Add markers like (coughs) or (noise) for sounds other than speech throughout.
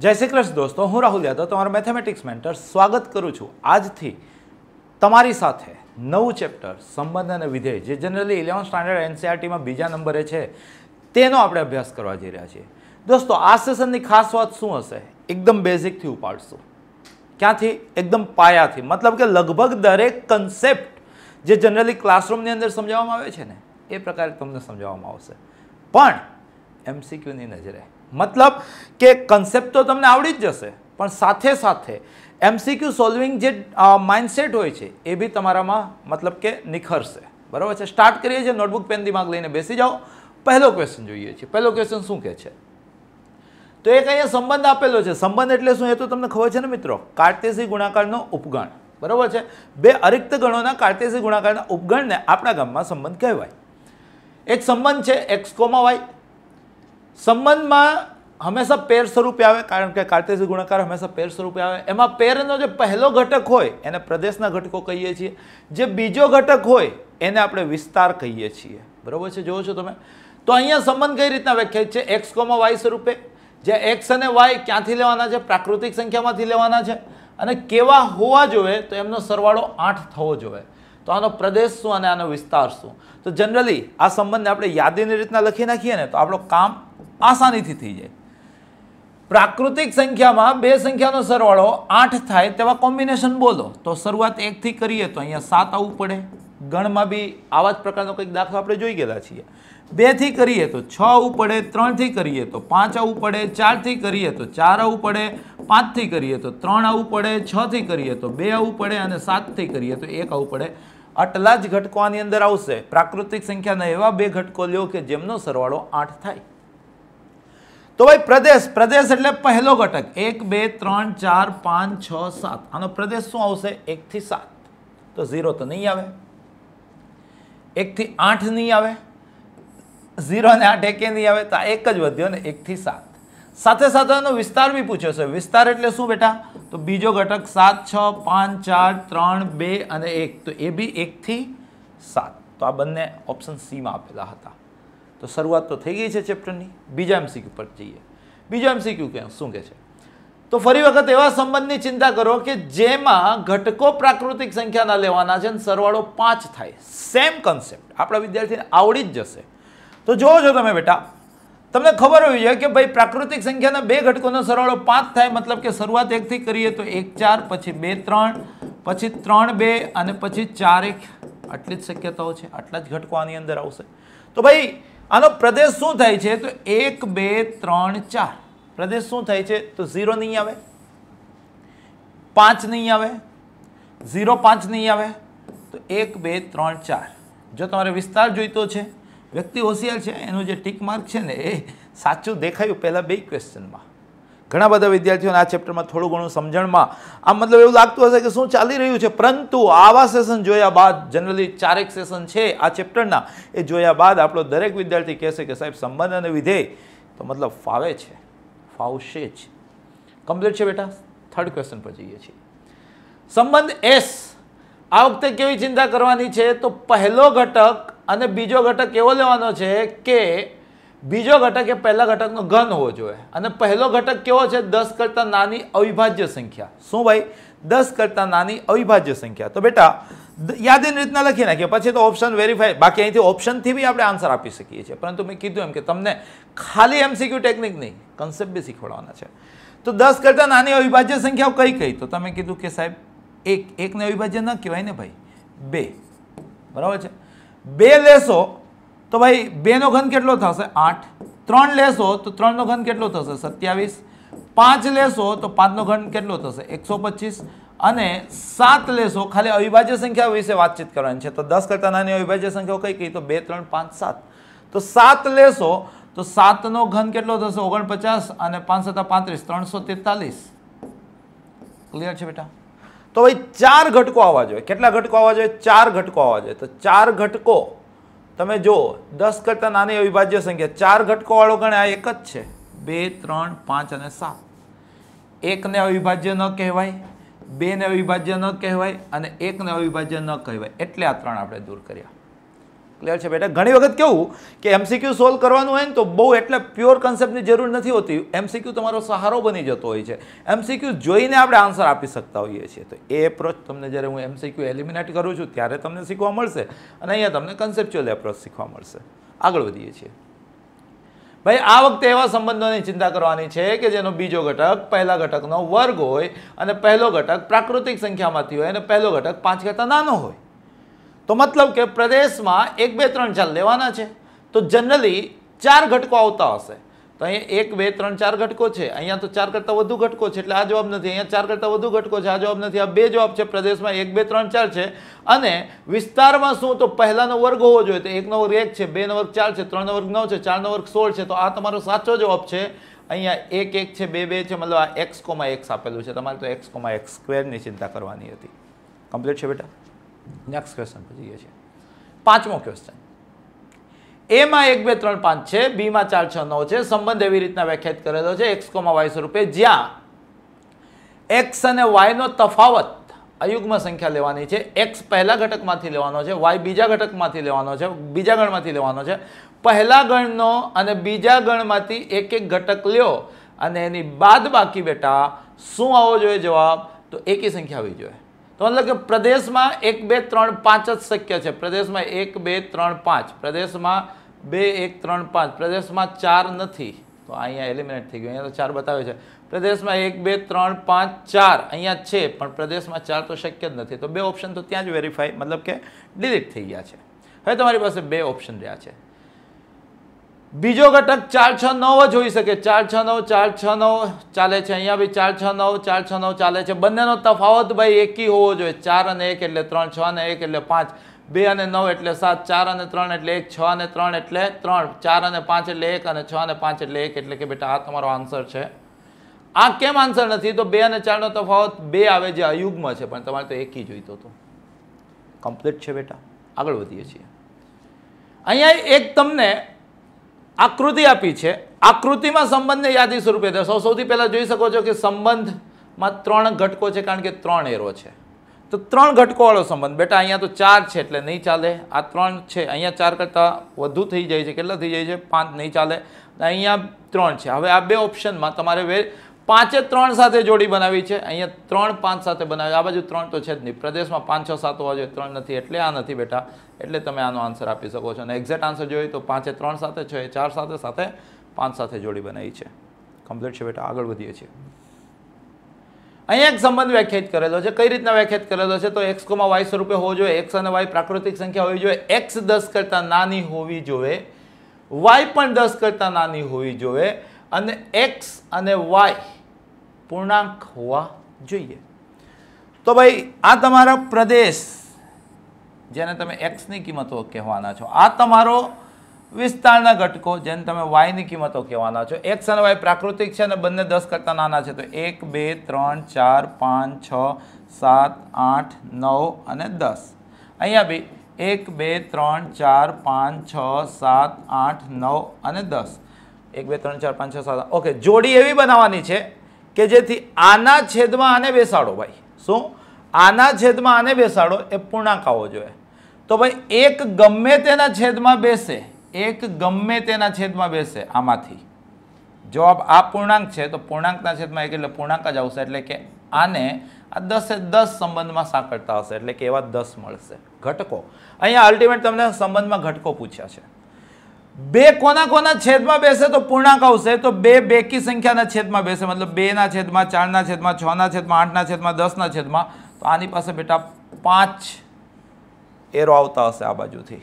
જય શ્રી કૃષ્ણ દોસ્તો હું રાહુલ યાદવ તમારો મેથેમેટિક્સ મેન્ટર સ્વાગત કરું છું આજથી તમારી સાથે નવું ચેપ્ટર સંબંધ અને વિધેય જે જનરલી ઇલેવન સ્ટાન્ડર્ડ એનસીઆરટીમાં બીજા નંબરે છે તેનો આપણે અભ્યાસ કરવા જઈ રહ્યા છીએ દોસ્તો આ સેશનની ખાસ વાત શું હશે એકદમ બેઝિકથી ઉપાડશું ક્યાંથી એકદમ પાયાથી મતલબ કે લગભગ દરેક કન્સેપ્ટ જે જનરલી ક્લાસરૂમની અંદર સમજાવવામાં આવે છે ને એ પ્રકારે તમને સમજાવવામાં આવશે પણ એમસીક્યુની નજરે મતલબ કે કન્સેપ્ટ તો તમને આવડી જ જશે પણ સાથે સાથે એમસીક્યુ સોલ્વિંગ જે માઇન્ડસેટ હોય છે એ બી તમારામાં મતલબ કે નિખરશે બરાબર છે સ્ટાર્ટ કરીએ છીએ નોટબુક પેન દિમાગ લઈને બેસી જાઓ પહેલો ક્વેશ્ચન જોઈએ છીએ પહેલો ક્વેશ્ચન શું કહે છે તો એક અહીંયા સંબંધ આપેલો છે સંબંધ એટલે શું એ તો તમને ખબર છે ને મિત્રો કાર્તેસી ગુણાકારનો ઉપગણ બરાબર છે બે અરિક્ત ગણોના કાર્તેસી ગુણાકારના ઉપગણને આપણા ગામમાં સંબંધ કહેવાય એક સંબંધ છે એક્સ કોમા વાય સંબંધમાં હંમેશા પેર સ્વરૂપે આવે કારણ કે કાર્તેશી ગુણાકાર હંમેશા પેર સ્વરૂપે આવે એમાં પેરનો જે પહેલો ઘટક હોય એને પ્રદેશના ઘટકો કહીએ છીએ જે બીજો ઘટક હોય એને આપણે વિસ્તાર કહીએ છીએ બરાબર છે જોવો છો તમે તો અહીંયા સંબંધ કઈ રીતના વ્યાખ્યાયિત છે એક્સ કોમા વાય સ્વરૂપે જે એક્સ અને વાય ક્યાંથી લેવાના છે પ્રાકૃતિક સંખ્યામાંથી લેવાના છે અને કેવા હોવા જોઈએ તો એમનો સરવાળો આઠ થવો જોઈએ તો આનો પ્રદેશ શું અને આનો વિસ્તાર શું તો જનરલી આ સંબંધને આપણે યાદીની રીતના લખી નાખીએ ને તો આપણો કામ આસાનીથી થઈ જાય પ્રાકૃતિક સંખ્યામાં બે સંખ્યાનો સરવાળો આઠ થાય તેવા કોમ્બિનેશન બોલો તો શરૂઆત એકથી કરીએ તો અહીંયા સાત આવવું પડે ગણમાં બી આવા જ પ્રકારનો કંઈક દાખલો આપણે જોઈ ગયેલા છીએ બેથી કરીએ તો છ આવવું પડે ત્રણથી કરીએ તો પાંચ આવવું પડે ચારથી કરીએ તો ચાર આવવું પડે પાંચથી કરીએ તો ત્રણ આવવું પડે છથી કરીએ તો બે આવવું પડે અને સાતથી કરીએ તો એક આવવું પડે આટલા જ ઘટકો આની અંદર આવશે પ્રાકૃતિક સંખ્યાના એવા બે ઘટકો લ્યો કે જેમનો સરવાળો આઠ થાય તો ભાઈ પ્રદેશ પ્રદેશ એટલે પહેલો ઘટક એક બે ત્રણ ચાર પાંચ છ સાત આનો પ્રદેશ શું આવશે એકથી સાત તો ઝીરો તો નહીં આવે એકથી આઠ નહીં આવે ઝીરો અને આઠ એકે નહીં આવે તો એક જ વધ્યો ને એકથી સાત સાથે સાથે એનો વિસ્તાર બી પૂછ્યો છે વિસ્તાર એટલે શું બેટા તો બીજો ઘટક સાત છ પાંચ ચાર ત્રણ બે અને એક તો એ બી એકથી સાત તો આ બંને ઓપ્શન સીમાં આપેલા હતા તો શરૂઆત તો થઈ ગઈ છે ચેપ્ટરની બીજા એમસીક્યુ પર જઈએ બીજો એમસીક્યુ કે શું કહે છે તો ફરી વખત એવા સંબંધની ચિંતા કરો કે જેમાં ઘટકો પ્રાકૃતિક સંખ્યાના લેવાના છે અને સરવાળો પાંચ થાય સેમ કન્સેપ્ટ આપણા વિદ્યાર્થીને આવડી જ જશે તો જોવો છો તમે બેટા તમને ખબર હોવી જોઈએ કે ભાઈ પ્રાકૃતિક સંખ્યાના બે ઘટકોનો સરવાળો પાંચ થાય મતલબ કે શરૂઆત એકથી કરીએ તો એક ચાર પછી બે ત્રણ પછી ત્રણ બે અને પછી ચાર એક આટલી જ શક્યતાઓ છે આટલા જ ઘટકો આની અંદર આવશે તો ભાઈ આનો પ્રદેશ શું થાય છે તો એક બે ત્રણ ચાર પ્રદેશ શું થાય છે તો ઝીરો નહીં આવે પાંચ નહીં આવે ઝીરો પાંચ નહીં આવે તો એક બે ત્રણ ચાર જો તમારે વિસ્તાર જોઈતો છે વ્યક્તિ હોશિયાર છે એનું જે ટીક માર્ક છે ને એ સાચું દેખાયું પહેલાં બે ક્વેશ્ચનમાં ઘણા બધા વિદ્યાર્થીઓને આ ચેપ્ટરમાં થોડું ઘણું સમજણમાં આમ મતલબ એવું લાગતું હશે કે શું ચાલી રહ્યું છે પરંતુ આવા સેશન જોયા બાદ જનરલી ચારેક સેશન છે આ ચેપ્ટરના એ જોયા બાદ આપણો દરેક વિદ્યાર્થી કહેશે કે સાહેબ સંબંધ અને વિધેય તો મતલબ ફાવે છે ફાવશે જ કમ્પ્લીટ છે બેટા થર્ડ ક્વેશ્ચન પર જઈએ છીએ સંબંધ એસ આ વખતે કેવી ચિંતા કરવાની છે તો પહેલો ઘટક અને બીજો ઘટક એવો લેવાનો છે કે બીજો ઘટક એ પહેલા ઘટકનો ઘન હોવો જોઈએ અને પહેલો ઘટક કેવો છે દસ કરતાં નાની અવિભાજ્ય સંખ્યા શું ભાઈ દસ કરતાં નાની અવિભાજ્ય સંખ્યા તો બેટા યાદીની રીતના લખી નાખીએ પછી તો ઓપ્શન વેરીફાઈ બાકી અહીંથી ઓપ્શનથી બી આપણે આન્સર આપી શકીએ છીએ પરંતુ મેં કીધું એમ કે તમને ખાલી એમસીક્યુ ટેકનિક નહીં કન્સેપ્ટ બી શીખવાડવાના છે તો દસ કરતાં નાની અવિભાજ્ય સંખ્યાઓ કઈ કઈ તો તમે કીધું કે સાહેબ એક એકને અવિભાજ્ય ન કહેવાય ને ભાઈ બે બરાબર છે બે લેશો તો ભાઈ બેનો ઘન કેટલો થશે આઠ ત્રણ લેશો તો ત્રણનો ઘન કેટલો થશે સત્યાવીસ પાંચ લેશો તો પાંચનો ઘન કેટલો થશે એકસો અને સાત લેશો ખાલી અવિભાજ્ય સંખ્યા વિશે વાતચીત કરવાની છે તો દસ કરતાં નાની અવિભાજ્ય સંખ્યાઓ કઈ કઈ તો બે ત્રણ પાંચ સાત તો સાત લેશો તો સાતનો ઘન કેટલો થશે ઓગણપચાસ અને પાંચ સત્તા પાંત્રીસ ત્રણસો તેતાલીસ ક્લિયર છે બેટા તો ભાઈ ચાર ઘટકો આવવા જોઈએ કેટલા ઘટકો આવવા જોઈએ ચાર ઘટકો આવવા જોઈએ તો ચાર ઘટકો તમે જો દસ કરતાં નાની અવિભાજ્ય સંખ્યા ચાર ઘટકોવાળો ગણે આ એક જ છે બે ત્રણ પાંચ અને સાત એકને અવિભાજ્ય ન કહેવાય બેને અવિભાજ્ય ન કહેવાય અને એકને અવિભાજ્ય ન કહેવાય એટલે આ ત્રણ આપણે દૂર કર્યા ક્લિયર છે બેટા ઘણી વખત કેવું કે એમસીક્યુ સોલ્વ કરવાનું હોય ને તો બહુ એટલે પ્યોર કન્સેપ્ટની જરૂર નથી હોતી એમસીક્યુ તમારો સહારો બની જતો હોય છે એમસીક્યુ જોઈને આપણે આન્સર આપી શકતા હોઈએ છીએ તો એ એપ્રોચ તમને જ્યારે હું એમસીક્યુ એલિમિનેટ કરું છું ત્યારે તમને શીખવા મળશે અને અહીંયા તમને કન્સેપ્ચ્યુઅલ એપ્રોચ શીખવા મળશે આગળ વધીએ છીએ ભાઈ આ વખતે એવા સંબંધોની ચિંતા કરવાની છે કે જેનો બીજો ઘટક પહેલા ઘટકનો વર્ગ હોય અને પહેલો ઘટક પ્રાકૃતિક સંખ્યામાંથી હોય અને પહેલો ઘટક પાંચ કરતાં નાનો હોય તો મતલબ કે પ્રદેશમાં એક બે ત્રણ ચાર લેવાના છે તો જનરલી ચાર ઘટકો આવતા હશે તો અહીંયા એક બે ત્રણ ચાર ઘટકો છે અહીંયા તો ચાર કરતાં વધુ ઘટકો છે એટલે આ જવાબ નથી અહીંયા ચાર કરતાં વધુ ઘટકો છે આ જવાબ નથી આ બે જવાબ છે પ્રદેશમાં એક બે ત્રણ ચાર છે અને વિસ્તારમાં શું તો પહેલાંનો વર્ગ હોવો જોઈએ તો એકનો વર્ગ એક છે બેનો વર્ગ ચાર છે ત્રણનો વર્ગ નવ છે ચારનો વર્ગ સોળ છે તો આ તમારો સાચો જવાબ છે અહીંયા એક એક છે બે બે છે મતલબ આ એક્સ કોમાં એક્સ આપેલું છે તમારે તો એક્સ કોમાં એક્સ સ્ક્વેરની ચિંતા કરવાની હતી કમ્પ્લીટ છે બેટા નેક્સ્ટ ક્વેશ્ચન પર જઈએ છીએ પાંચમો ક્વેશ્ચન એમાં એક બે ત્રણ પાંચ છે બીમાં ચાર છ નવ છે સંબંધ એવી રીતના વ્યાખ્યાત કરેલો છે એક્સકોમાં વાય સ્વરૂપે જ્યાં એક્સ અને વાયનો તફાવત અયુગ્મ સંખ્યા લેવાની છે એક્સ પહેલા ઘટકમાંથી લેવાનો છે વાય બીજા ઘટકમાંથી લેવાનો છે બીજા ગણમાંથી લેવાનો છે પહેલા ગણનો અને બીજા ગણમાંથી એક એક ઘટક લ્યો અને એની બાદ બાકી બેટા શું આવવો જોઈએ જવાબ તો એકી સંખ્યા આવી જોઈએ તો મતલબ કે પ્રદેશમાં એક બે ત્રણ પાંચ જ શક્ય છે પ્રદેશમાં એક બે ત્રણ પાંચ પ્રદેશમાં બે એક ત્રણ પાંચ પ્રદેશમાં ચાર નથી તો અહીંયા એલિમિનેટ થઈ ગયું અહીંયા તો ચાર બતાવે છે પ્રદેશમાં એક બે ત્રણ પાંચ ચાર અહીંયા છે પણ પ્રદેશમાં ચાર તો શક્ય જ નથી તો બે ઓપ્શન તો ત્યાં જ વેરીફાય મતલબ કે ડિલીટ થઈ ગયા છે હવે તમારી પાસે બે ઓપ્શન રહ્યા છે બીજો ઘટક ચાર છ નવ જ હોઈ શકે ચાર છ નવ ચાર છ નવ ચાલે છે અહીંયા બી ચાર છ નવ ચાર છ નવ ચાલે છે બંનેનો તફાવત ભાઈ એકી હોવો જોઈએ ચાર અને એક એટલે ત્રણ છ અને એક એટલે પાંચ બે અને નવ એટલે સાત ચાર અને ત્રણ એટલે એક છ અને ત્રણ એટલે ત્રણ ચાર અને પાંચ એટલે એક અને છ અને પાંચ એટલે એક એટલે કે બેટા આ તમારો આન્સર છે આ કેમ આન્સર નથી તો બે અને ચારનો તફાવત બે આવે જે અયુગ્મ છે પણ તમારે તો એકી જોઈતો હતો કમ્પ્લીટ છે બેટા આગળ વધીએ છીએ અહીંયા એક તમને આકૃતિ આપી છે આકૃતિમાં સંબંધને યાદી સ્વરૂપે દર્શાવો સૌથી પહેલાં જોઈ શકો છો કે સંબંધમાં ત્રણ ઘટકો છે કારણ કે ત્રણ એરો છે તો ત્રણ ઘટકોવાળો સંબંધ બેટા અહીંયા તો ચાર છે એટલે નહીં ચાલે આ ત્રણ છે અહીંયા ચાર કરતાં વધુ થઈ જાય છે કેટલા થઈ જાય છે પાંચ નહીં ચાલે અહીંયા ત્રણ છે હવે આ બે ઓપ્શનમાં તમારે પાંચે ત્રણ સાથે જોડી બનાવી છે અહીંયા ત્રણ પાંચ સાથે બનાવી આ બાજુ ત્રણ તો છે જ નહીં પ્રદેશમાં પાંચ છ સાત હોવા જોઈએ ત્રણ નથી એટલે આ નથી બેટા એટલે તમે આનો આન્સર આપી શકો છો અને એક્ઝેક્ટ આન્સર જોઈએ તો પાંચે ત્રણ સાથે છ એ ચાર સાથે સાથે પાંચ સાથે જોડી બનાવી છે કમ્પ્લીટ છે બેટા આગળ વધીએ છીએ અહીંયા એક સંબંધ વ્યાખ્યાયિત કરેલો છે કઈ રીતના વ્યાખ્યાયિત કરેલો છે તો એક્સ કોમાં વાય સ્વરૂપે હોવો જોઈએ એક્સ અને વાય પ્રાકૃતિક સંખ્યા હોવી જોઈએ એક્સ દસ કરતાં નાની હોવી જોઈએ વાય પણ દસ કરતાં નાની હોવી જોઈએ અને એક્સ અને વાય પૂર્ણાંક હોવા જોઈએ તો ભાઈ આ તમારા પ્રદેશ જેને તમે એક્સની કિંમતો કહેવાના છો આ તમારો વિસ્તારના ઘટકો જેને તમે વાયની કિંમતો કહેવાના છો એક્સ અને વાય પ્રાકૃતિક છે અને બંને દસ કરતા નાના છે તો એક બે ત્રણ ચાર પાંચ છ સાત આઠ નવ અને દસ અહીંયા બી એક બે ત્રણ ચાર પાંચ છ સાત આઠ નવ અને દસ એક બે ત્રણ ચાર પાંચ છ સાત ઓકે જોડી એવી બનાવવાની છે કે જેથી આના છેદમાં આને બેસાડો ભાઈ શું આના છેદમાં આને બેસાડો એ પૂર્ણાંક આવો જોઈએ તો ભાઈ એક ગમે તેના છેદમાં બેસે એક ગમે તેના છેદમાં બેસે આમાંથી જવાબ આ પૂર્ણાંક છે તો પૂર્ણાંકના છેદમાં એક એટલે પૂર્ણાંક જ આવશે એટલે કે આને આ દસે દસ સંબંધમાં સાંકળતા હશે એટલે કે એવા દસ મળશે ઘટકો અહીંયા અલ્ટિમેટ તમને સંબંધમાં ઘટકો પૂછ્યા છે બે કોના કોના છેદમાં બેસે તો પૂર્ણાંક આવશે તો બે બે કી સંખ્યાના છેદમાં બેસે મતલબ બેના છેદમાં ચારના છેદમાં છના છેદમાં આઠના છેદમાં દસના છેદમાં તો આની પાસે બેટા પાંચ એરો આવતા હશે આ બાજુથી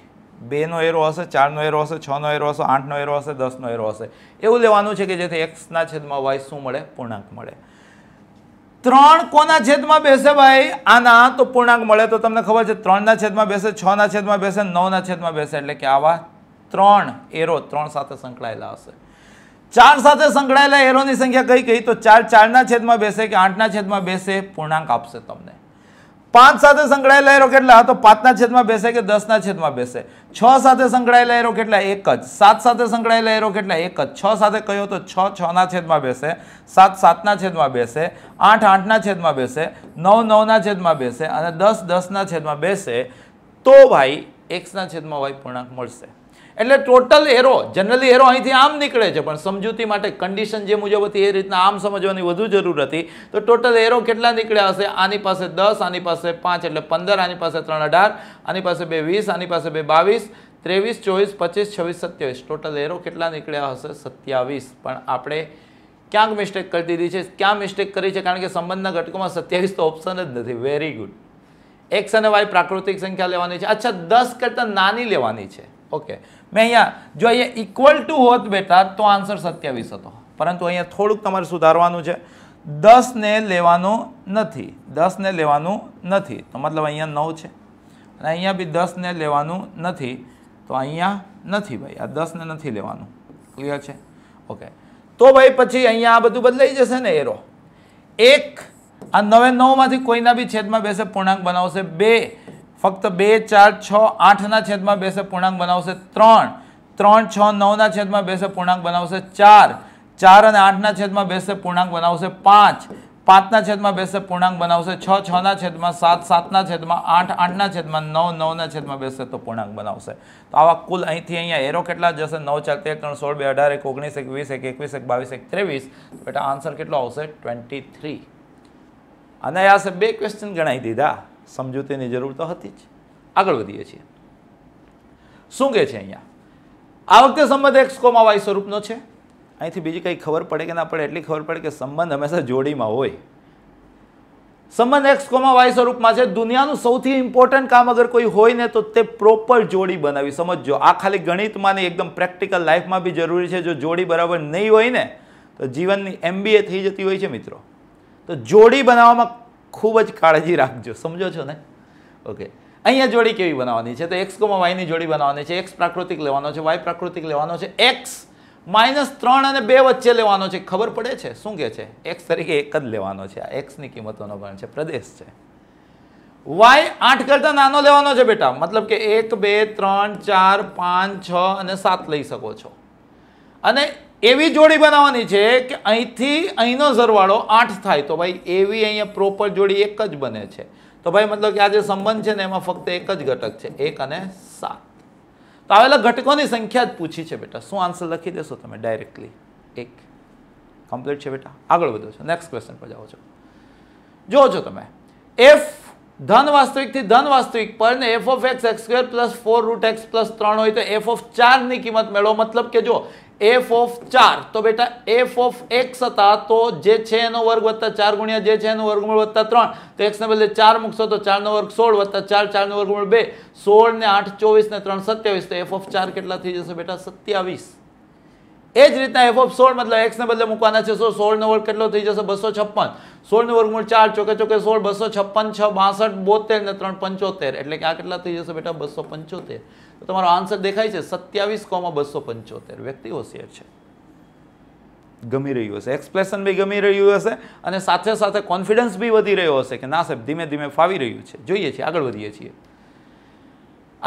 બેનો એરો હશે ચારનો એરો હશે છનો એરો હશે આઠનો એરો હશે દસનો એરો હશે એવું લેવાનું છે કે જેથી એક્સના છેદમાં વાય શું મળે પૂર્ણાંક મળે ત્રણ કોના છેદમાં બેસે ભાઈ આના તો પૂર્ણાંક મળે તો તમને ખબર છે ત્રણના છેદમાં બેસે છના છેદમાં બેસે નવના છેદમાં બેસે એટલે કે આવા ત્રણ એરો ત્રણ સાથે સંકળાયેલા હશે ચાર સાથે સંકળાયેલા એરોની સંખ્યા કઈ કઈ તો ચાર ચારના છેદમાં બેસે કે આઠના છેદમાં બેસે પૂર્ણાંક આપશે તમને પાંચ સાથે સંકળાયેલા એરો કેટલા તો પાંચના છેદમાં બેસે કે દસના છેદમાં બેસે છ સાથે સંકળાયેલા એરો કેટલા એક જ સાત સાથે સંકળાયેલા એરો કેટલા એક જ છ સાથે કહ્યો તો છ છના છેદમાં બેસે સાત સાતના છેદમાં બેસે આઠ આઠના છેદમાં બેસે નવ નવના છેદમાં બેસે અને દસ દસના છેદમાં બેસે તો ભાઈ એક્સના છેદમાં ભાઈ પૂર્ણાંક મળશે એટલે ટોટલ એરો જનરલી એરો અહીંથી આમ નીકળે છે પણ સમજૂતી માટે કન્ડિશન જે મુજબ હતી એ રીતના આમ સમજવાની વધુ જરૂર હતી તો ટોટલ એરો કેટલા નીકળ્યા હશે આની પાસે દસ આની પાસે પાંચ એટલે પંદર આની પાસે ત્રણ અઢાર આની પાસે બે વીસ આની પાસે બે બાવીસ ત્રેવીસ ચોવીસ પચીસ છવ્વીસ સત્યાવીસ ટોટલ એરો કેટલા નીકળ્યા હશે સત્યાવીસ પણ આપણે ક્યાંક મિસ્ટેક કરી દીધી છે ક્યાં મિસ્ટેક કરી છે કારણ કે સંબંધના ઘટકોમાં સત્યાવીસ તો ઓપ્શન જ નથી વેરી ગુડ એક્સ અને વાય પ્રાકૃતિક સંખ્યા લેવાની છે અચ્છા દસ કરતાં નાની લેવાની છે ઓકે મેં અહીંયા જો અહીંયા ઇક્વલ ટુ હોત બેટા તો આન્સર સત્યાવીસ હતો પરંતુ અહીંયા થોડુંક તમારે સુધારવાનું છે દસને લેવાનું નથી દસને લેવાનું નથી તો મતલબ અહીંયા નવ છે અને અહીંયા બી દસને લેવાનું નથી તો અહીંયા નથી ભાઈ આ દસને નથી લેવાનું ક્લિયર છે ઓકે તો ભાઈ પછી અહીંયા આ બધું બદલાઈ જશે ને એરો એક આ નવે નવમાંથી કોઈના બી છેદમાં બેસે પૂર્ણાંક બનાવશે બે ફક્ત બે ચાર છ આઠના છેદમાં બેસે પૂર્ણાંક બનાવશે ત્રણ ત્રણ છ નવના છેદમાં બેસે પૂર્ણાંક બનાવશે ચાર ચાર અને આઠના છેદમાં બેસે પૂર્ણાંક બનાવશે પાંચ પાંચના છેદમાં બેસે પૂર્ણાંક બનાવશે છ છના છેદમાં સાત સાતના છેદમાં આઠ આઠના છેદમાં નવ નવના છેદમાં બેસે તો પૂર્ણાંક બનાવશે તો આવા કુલ અહીંથી અહીંયા એરો કેટલા જશે નવ ચાર તેર ત્રણ સોળ બે અઢાર એક ઓગણીસ એક વીસ એક એકવીસ એક બાવીસ એક ત્રેવીસ બેટા આન્સર કેટલો આવશે ટ્વેન્ટી થ્રી અને યાસે બે ક્વેશ્ચન ગણાવી દીધા સમજૂતીની જરૂર તો હતી જ આગળ વધીએ છીએ શું કહે છે અહીંયા આ વખતે સંબંધ એક્સ કોમા વાય સ્વરૂપનો છે અહીંથી બીજી કંઈ ખબર પડે કે ના પડે એટલી ખબર પડે કે સંબંધ હંમેશા જોડીમાં હોય સંબંધ એક્સકોમાં વાય સ્વરૂપમાં છે દુનિયાનું સૌથી ઇમ્પોર્ટન્ટ કામ અગર કોઈ હોય ને તો તે પ્રોપર જોડી બનાવી સમજજો આ ખાલી ગણિતમાં ને એકદમ પ્રેક્ટિકલ લાઈફમાં બી જરૂરી છે જો જોડી બરાબર નહીં હોય ને તો જીવનની એમબીએ થઈ જતી હોય છે મિત્રો તો જોડી બનાવવામાં ખૂબ જ કાળજી રાખજો સમજો છો ને ઓકે અહીંયા જોડી કેવી બનાવવાની છે તો એક્સ કોમાં વાયની જોડી બનાવવાની છે એક્સ પ્રાકૃતિક લેવાનો છે વાય પ્રાકૃતિક લેવાનો છે એક્સ માઇનસ ત્રણ અને બે વચ્ચે લેવાનો છે ખબર પડે છે શું કહે છે એક્સ તરીકે એક જ લેવાનો છે આ એક્સની કિંમતોનો પણ છે પ્રદેશ છે વાય આઠ કરતાં નાનો લેવાનો છે બેટા મતલબ કે એક બે ત્રણ ચાર પાંચ છ અને સાત લઈ શકો છો અને એવી જોડી બનાવવાની છે કે અહીંથી અહીંનો સરવાળો આઠ થાય તો ભાઈ એવી અહીંયા પ્રોપર જોડી એક જ બને છે તો ભાઈ મતલબ કે આ જે સંબંધ છે ને એમાં ફક્ત એક જ ઘટક છે એક અને સાત તો આવેલા ઘટકોની સંખ્યા જ પૂછી છે બેટા શું આન્સર લખી દેશો તમે ડાયરેક્ટલી એક કમ્પ્લીટ છે બેટા આગળ વધો છો નેક્સ્ટ ક્વેશ્ચન પર જાઓ છો જુઓ છો તમે એફ ધન વાસ્તવિકથી ધન વાસ્તવિક પર ને F of X X square plus four root X plus ત્રણ હોય તો એફ ઓફ ચારની કિંમત મેળવો મતલબ કે જો એફ ઓફ ચાર તો બેટા એફ ઓફ એક્સ હતા તો જે છે એનો વર્ગ વત્તા ચાર ગુણ્યા જે છે એનો વર્ગમૂળ વત્તા ત્રણ તો એક્સને બદલે ચાર મૂકશો તો ચારનો વર્ગ સોળ વત્તા ચાર ચારનો વર્ગમૂળ બે સોળ ને આઠ ચોવીસ ને ત્રણ સત્યાવીસ તો એફ ઓફ ચાર કેટલા થઈ જશે બેટા સત્યાવીસ એ જ રીતના એફ ઓફ સોળ મતલબ એક્સને બદલે મૂકવાના છે સો સોળનો વર્ગ કેટલો થઈ જશે બસો છપ્પન સોળનો વર્ગમૂળ ચાર ચોકે ચોકે સોળ બસો છપ્પન છ બાસઠ બોતેર ને ત્રણ પંચોતેર એટલે કે આ કેટલા થઈ જશે બેટા બસો પંચોતેર તો તમારો આન્સર દેખાય છે સત્યાવીસ કોમાં બસો પંચોતેર વ્યક્તિ હોશિયાર છે ગમી રહ્યું હશે એક્સપ્રેશન બી ગમી રહ્યું હશે અને સાથે સાથે કોન્ફિડન્સ બી વધી રહ્યો હશે કે ના સાહેબ ધીમે ધીમે ફાવી રહ્યું છે જોઈએ છીએ આગળ વધીએ છીએ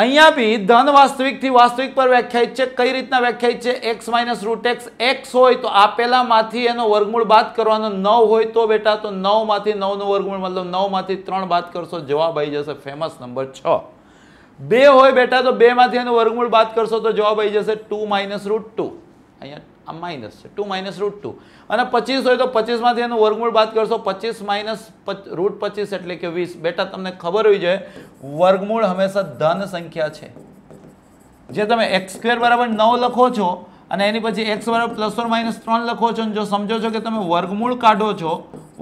અહીંયા બી ધન વાસ્તવિકથી વાસ્તવિક પર વ્યાખ્યાયિત છે કઈ રીતના વ્યાખ્યાયિત છે X minus root X X હોય તો આપેલામાંથી એનો વર્ગમૂળ બાદ કરવાનો નવ હોય તો બેટા તો નવમાંથી નવનો વર્ગમૂળ મતલબ નવમાંથી ત્રણ બાદ કરશો જવાબ આવી જશે ફેમસ નંબર છ બે હોય બેટા તો બેમાંથી એનું વર્ગમૂળ બાદ કરશો તો જવાબ આવી જશે ટુ માઇનસ રૂટ ટુ અહીંયા આ માઇનસ છે ટુ માઇનસ રૂટ ટુ અને પચીસ હોય તો પચીસમાંથી એનું વર્ગમૂળ બાદ કરશો પચીસ માઇનસ રૂટ પચીસ એટલે કે વીસ બેટા તમને ખબર હોય છે વર્ગમૂળ હંમેશા ધન સંખ્યા છે જે તમે એક્સ સ્ક્વેર બરાબર નવ લખો છો અને એની પછી એક્સ બરાબર પ્લસ વન માઇનસ ત્રણ લખો છો અને જો સમજો છો કે તમે વર્ગમૂળ કાઢો છો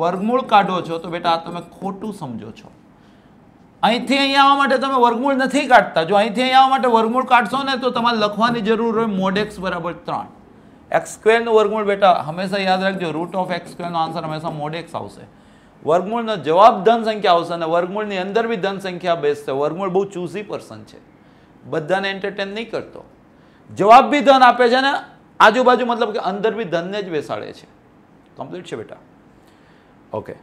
વર્ગમૂળ કાઢો છો તો બેટા આ તમે ખોટું સમજો છો અહીંથી અહીંયા આવવા માટે તમે વર્ગમૂળ નથી કાઢતા જો અહીંથી અહીં આવવા માટે વર્ગમૂળ કાઢશો ને તો તમારે લખવાની જરૂર હોય મોડેક્સ બરાબર ત્રણ એક્સ સ્ક્વેરનું વર્ગમૂળ બેટા હંમેશા યાદ રાખજો રૂટ ઓફ એક્સ સ્ક્વેરનો આન્સર હંમેશા મોડ એક્સ આવશે વર્ગમૂળનો જવાબ ધન સંખ્યા આવશે અને વર્ગમૂળની અંદર બી ધન સંખ્યા બેસશે વર્ગમૂળ બહુ ચૂઝી પર્સન છે બધાને એન્ટરટેન નહીં કરતો જવાબ બી ધન આપે છે ને આજુબાજુ મતલબ કે અંદર બી ધનને જ બેસાડે છે કમ્પ્લીટ છે બેટા ઓકે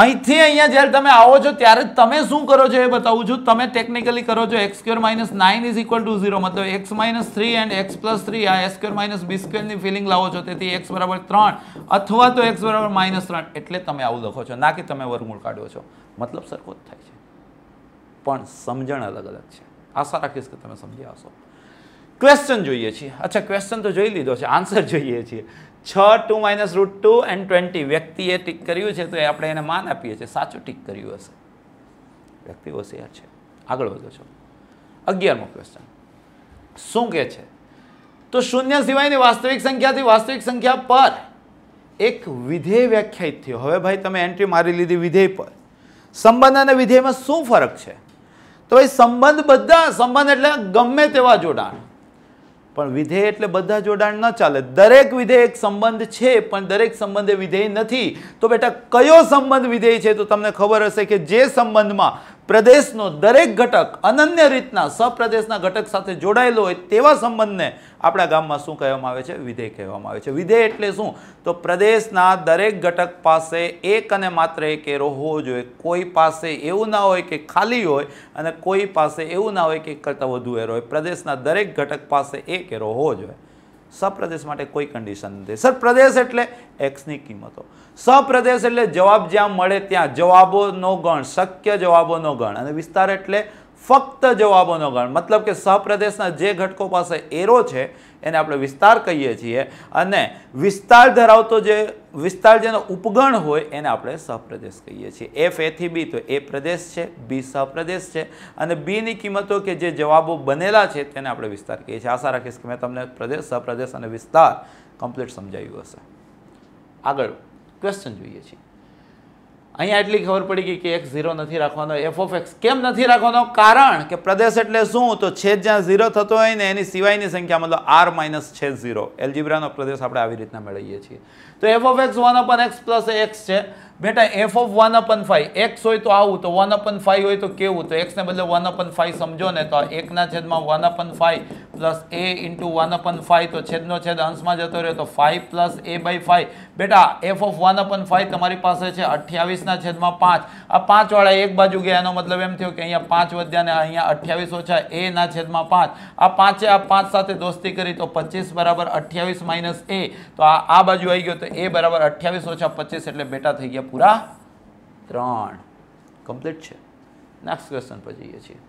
અહીંથી અહીંયા જ્યારે તમે આવો છો ત્યારે તમે શું કરો છો એ બતાવું છું તમે ટેકનિકલી કરો છો X square minus nine is equal to zero મતલબ X minus three and X plus three આ એક્સ સ્ક્વેર માઇનસ બી સ્ક્વેરની ફિલિંગ લાવો છો તેથી એક્સ બરાબર ત્રણ અથવા તો એક્સ બરાબર માઇનસ ત્રણ એટલે તમે આવું લખો છો ના કે તમે વર્ગમૂળ કાઢો છો મતલબ સરખો જ થાય છે પણ સમજણ અલગ અલગ છે આશા રાખીશ કે તમે સમજી આવશો ક્વેશ્ચન જોઈએ છીએ અચ્છા ક્વેશ્ચન તો જોઈ લીધો છે આન્સર જોઈએ છીએ છ two minus root two and twenty વ્યક્તિએ ટીક કર્યું છે તો એ આપણે એને માન આપીએ છીએ સાચું ટીક કર્યું હશે વ્યક્તિ હોશિયાર છે આગળ વધો છો અગિયારમો ક્વેશ્ચન શું કહે છે તો શૂન્ય સિવાયની વાસ્તવિક સંખ્યાથી વાસ્તવિક સંખ્યા પર એક વિધેય વ્યાખ્યાયિત થયો હવે ભાઈ તમે એન્ટ્રી મારી લીધી વિધેય પર સંબંધ અને વિધેયમાં શું ફરક છે તો ભાઈ સંબંધ બધા સંબંધ એટલે ગમે તેવા જોડાણ પણ વિધેય એટલે બધા જોડાણ ન ચાલે દરેક વિધેય એક સંબંધ છે પણ દરેક સંબંધે વિધેય નથી તો બેટા કયો સંબંધ વિધેય છે તો તમને ખબર હશે કે જે સંબંધમાં પ્રદેશનો દરેક ઘટક અનન્ય રીતના સપ્રદેશના ઘટક સાથે જોડાયેલો હોય તેવા સંબંધને આપણા ગામમાં શું કહેવામાં આવે છે વિધેય કહેવામાં આવે છે વિધેય એટલે શું તો પ્રદેશના દરેક ઘટક પાસે એક અને માત્ર એક એરો હોવો જોઈએ કોઈ પાસે એવું ના હોય કે ખાલી હોય અને કોઈ પાસે એવું ના હોય કે એક કરતાં વધુ એરો હોય પ્રદેશના દરેક ઘટક પાસે એક એરો હોવો જોઈએ સપ્રદેશ માટે કોઈ કન્ડિશન નથી સર પ્રદેશ એટલે એક્સની કિંમતો સપ્રદેશ એટલે જવાબ જ્યાં મળે ત્યાં જવાબોનો ગણ શક્ય જવાબોનો ગણ અને વિસ્તાર એટલે ફક્ત જવાબોનો ગણ મતલબ કે સહપ્રદેશના જે ઘટકો પાસે એરો છે એને આપણે વિસ્તાર કહીએ છીએ અને વિસ્તાર ધરાવતો જે વિસ્તાર જેનો ઉપગણ હોય એને આપણે સહપ્રદેશ કહીએ છીએ એફ એથી બી તો એ પ્રદેશ છે બી સહપ્રદેશ છે અને બીની કિંમતો કે જે જવાબો બનેલા છે તેને આપણે વિસ્તાર કહીએ છીએ આશા રાખીશ કે મેં તમને પ્રદેશ સહપ્રદેશ અને વિસ્તાર કમ્પ્લીટ સમજાવ્યું હશે આગળ ક્વેશ્ચન જોઈએ છીએ અહીંયા એટલી ખબર પડી ગઈ કે એક્સ ઝીરો નથી રાખવાનો એફ ઓફ એક્સ કેમ નથી રાખવાનો કારણ કે પ્રદેશ એટલે શું તો છેદ જ્યાં ઝીરો થતો હોય ને એની સિવાયની સંખ્યા મતલબ આર માઇનસ છેદ ઝીરો એલજીબ્રાનો પ્રદેશ આપણે આવી રીતના મેળવીએ છીએ તો F of X one upon X plus X છે બેટા F of one upon five X હોય તો આવું તો વન અપન ફાઈવ હોય તો કેવું તો એક્સને બદલે વન અપન ફાઈવ સમજો ને તો એકના છેદમાં one upon five plus A into one upon five તો છેદનો છેદ અંશમાં જતો રહ્યો તો five plus A by five બેટા F of one upon five તમારી પાસે છે અઠ્યાવીસના છેદમાં પાંચ આ પાંચવાળા એક બાજુ ગયા એનો મતલબ એમ થયો કે અહીંયા પાંચ વધ્યા ને અહીંયા અઠ્યાવીસ ઓછા એના છેદમાં પાંચ આ પાંચે આ પાંચ સાથે દોસ્તી કરી તો પચીસ બરાબર અઠ્યાવીસ માઇનસ એ તો આ બાજુ આવી ગયો તો એ બરાબર અઠ્યાવીસ ઓછા પચીસ એટલે બેટા થઈ ગયા પૂરા ત્રણ કમ્પ્લીટ છે નેક્સ્ટ ક્વેશ્ચન પર જઈએ છીએ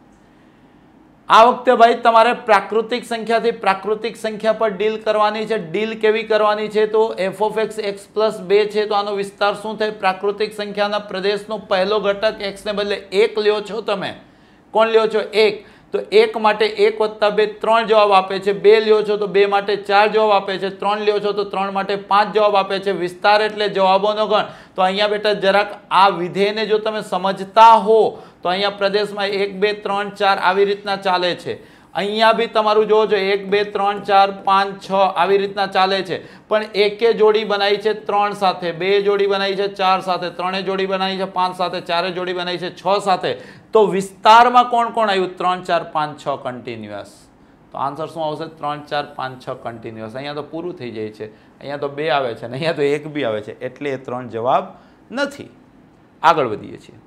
આ વખતે ભાઈ તમારે પ્રાકૃતિક સંખ્યાથી પ્રાકૃતિક સંખ્યા પર ડીલ કરવાની છે ડીલ કેવી કરવાની છે તો F of X X plus બે છે તો આનો વિસ્તાર શું થાય પ્રાકૃતિક સંખ્યાના પ્રદેશનો પહેલો ઘટક એક્સને બદલે એક લ્યો છો તમે કોણ લ્યો છો એક તો એક માટે એક વત્તા બે ત્રણ જવાબ આપે છે બે લ્યો છો તો બે માટે ચાર જવાબ આપે છે ત્રણ લ્યો છો તો ત્રણ માટે પાંચ જવાબ આપે છે વિસ્તાર એટલે જવાબોનો ગણ તો અહીંયા બેટા જરાક આ વિધેયને જો તમે સમજતા હો તો અહીંયા પ્રદેશમાં એક બે ત્રણ ચાર આવી રીતના ચાલે છે અહીંયા બી તમારું જોવો છો એક બે ત્રણ ચાર પાંચ છ આવી રીતના ચાલે છે પણ એકે જોડી બનાવી છે ત્રણ સાથે બે જોડી બનાવી છે ચાર સાથે ત્રણે જોડી બનાવી છે પાંચ સાથે ચારે જોડી બનાવી છે છ સાથે તો વિસ્તારમાં કોણ કોણ આવ્યું ત્રણ ચાર પાંચ છ કન્ટિન્યુઅસ તો આન્સર શું આવશે ત્રણ ચાર પાંચ છ કન્ટિન્યુઅસ અહીંયા તો પૂરું થઈ જાય છે અહીંયા તો બે આવે છે અને અહીંયા તો એક બી આવે છે એટલે એ ત્રણ જવાબ નથી આગળ વધીએ છીએ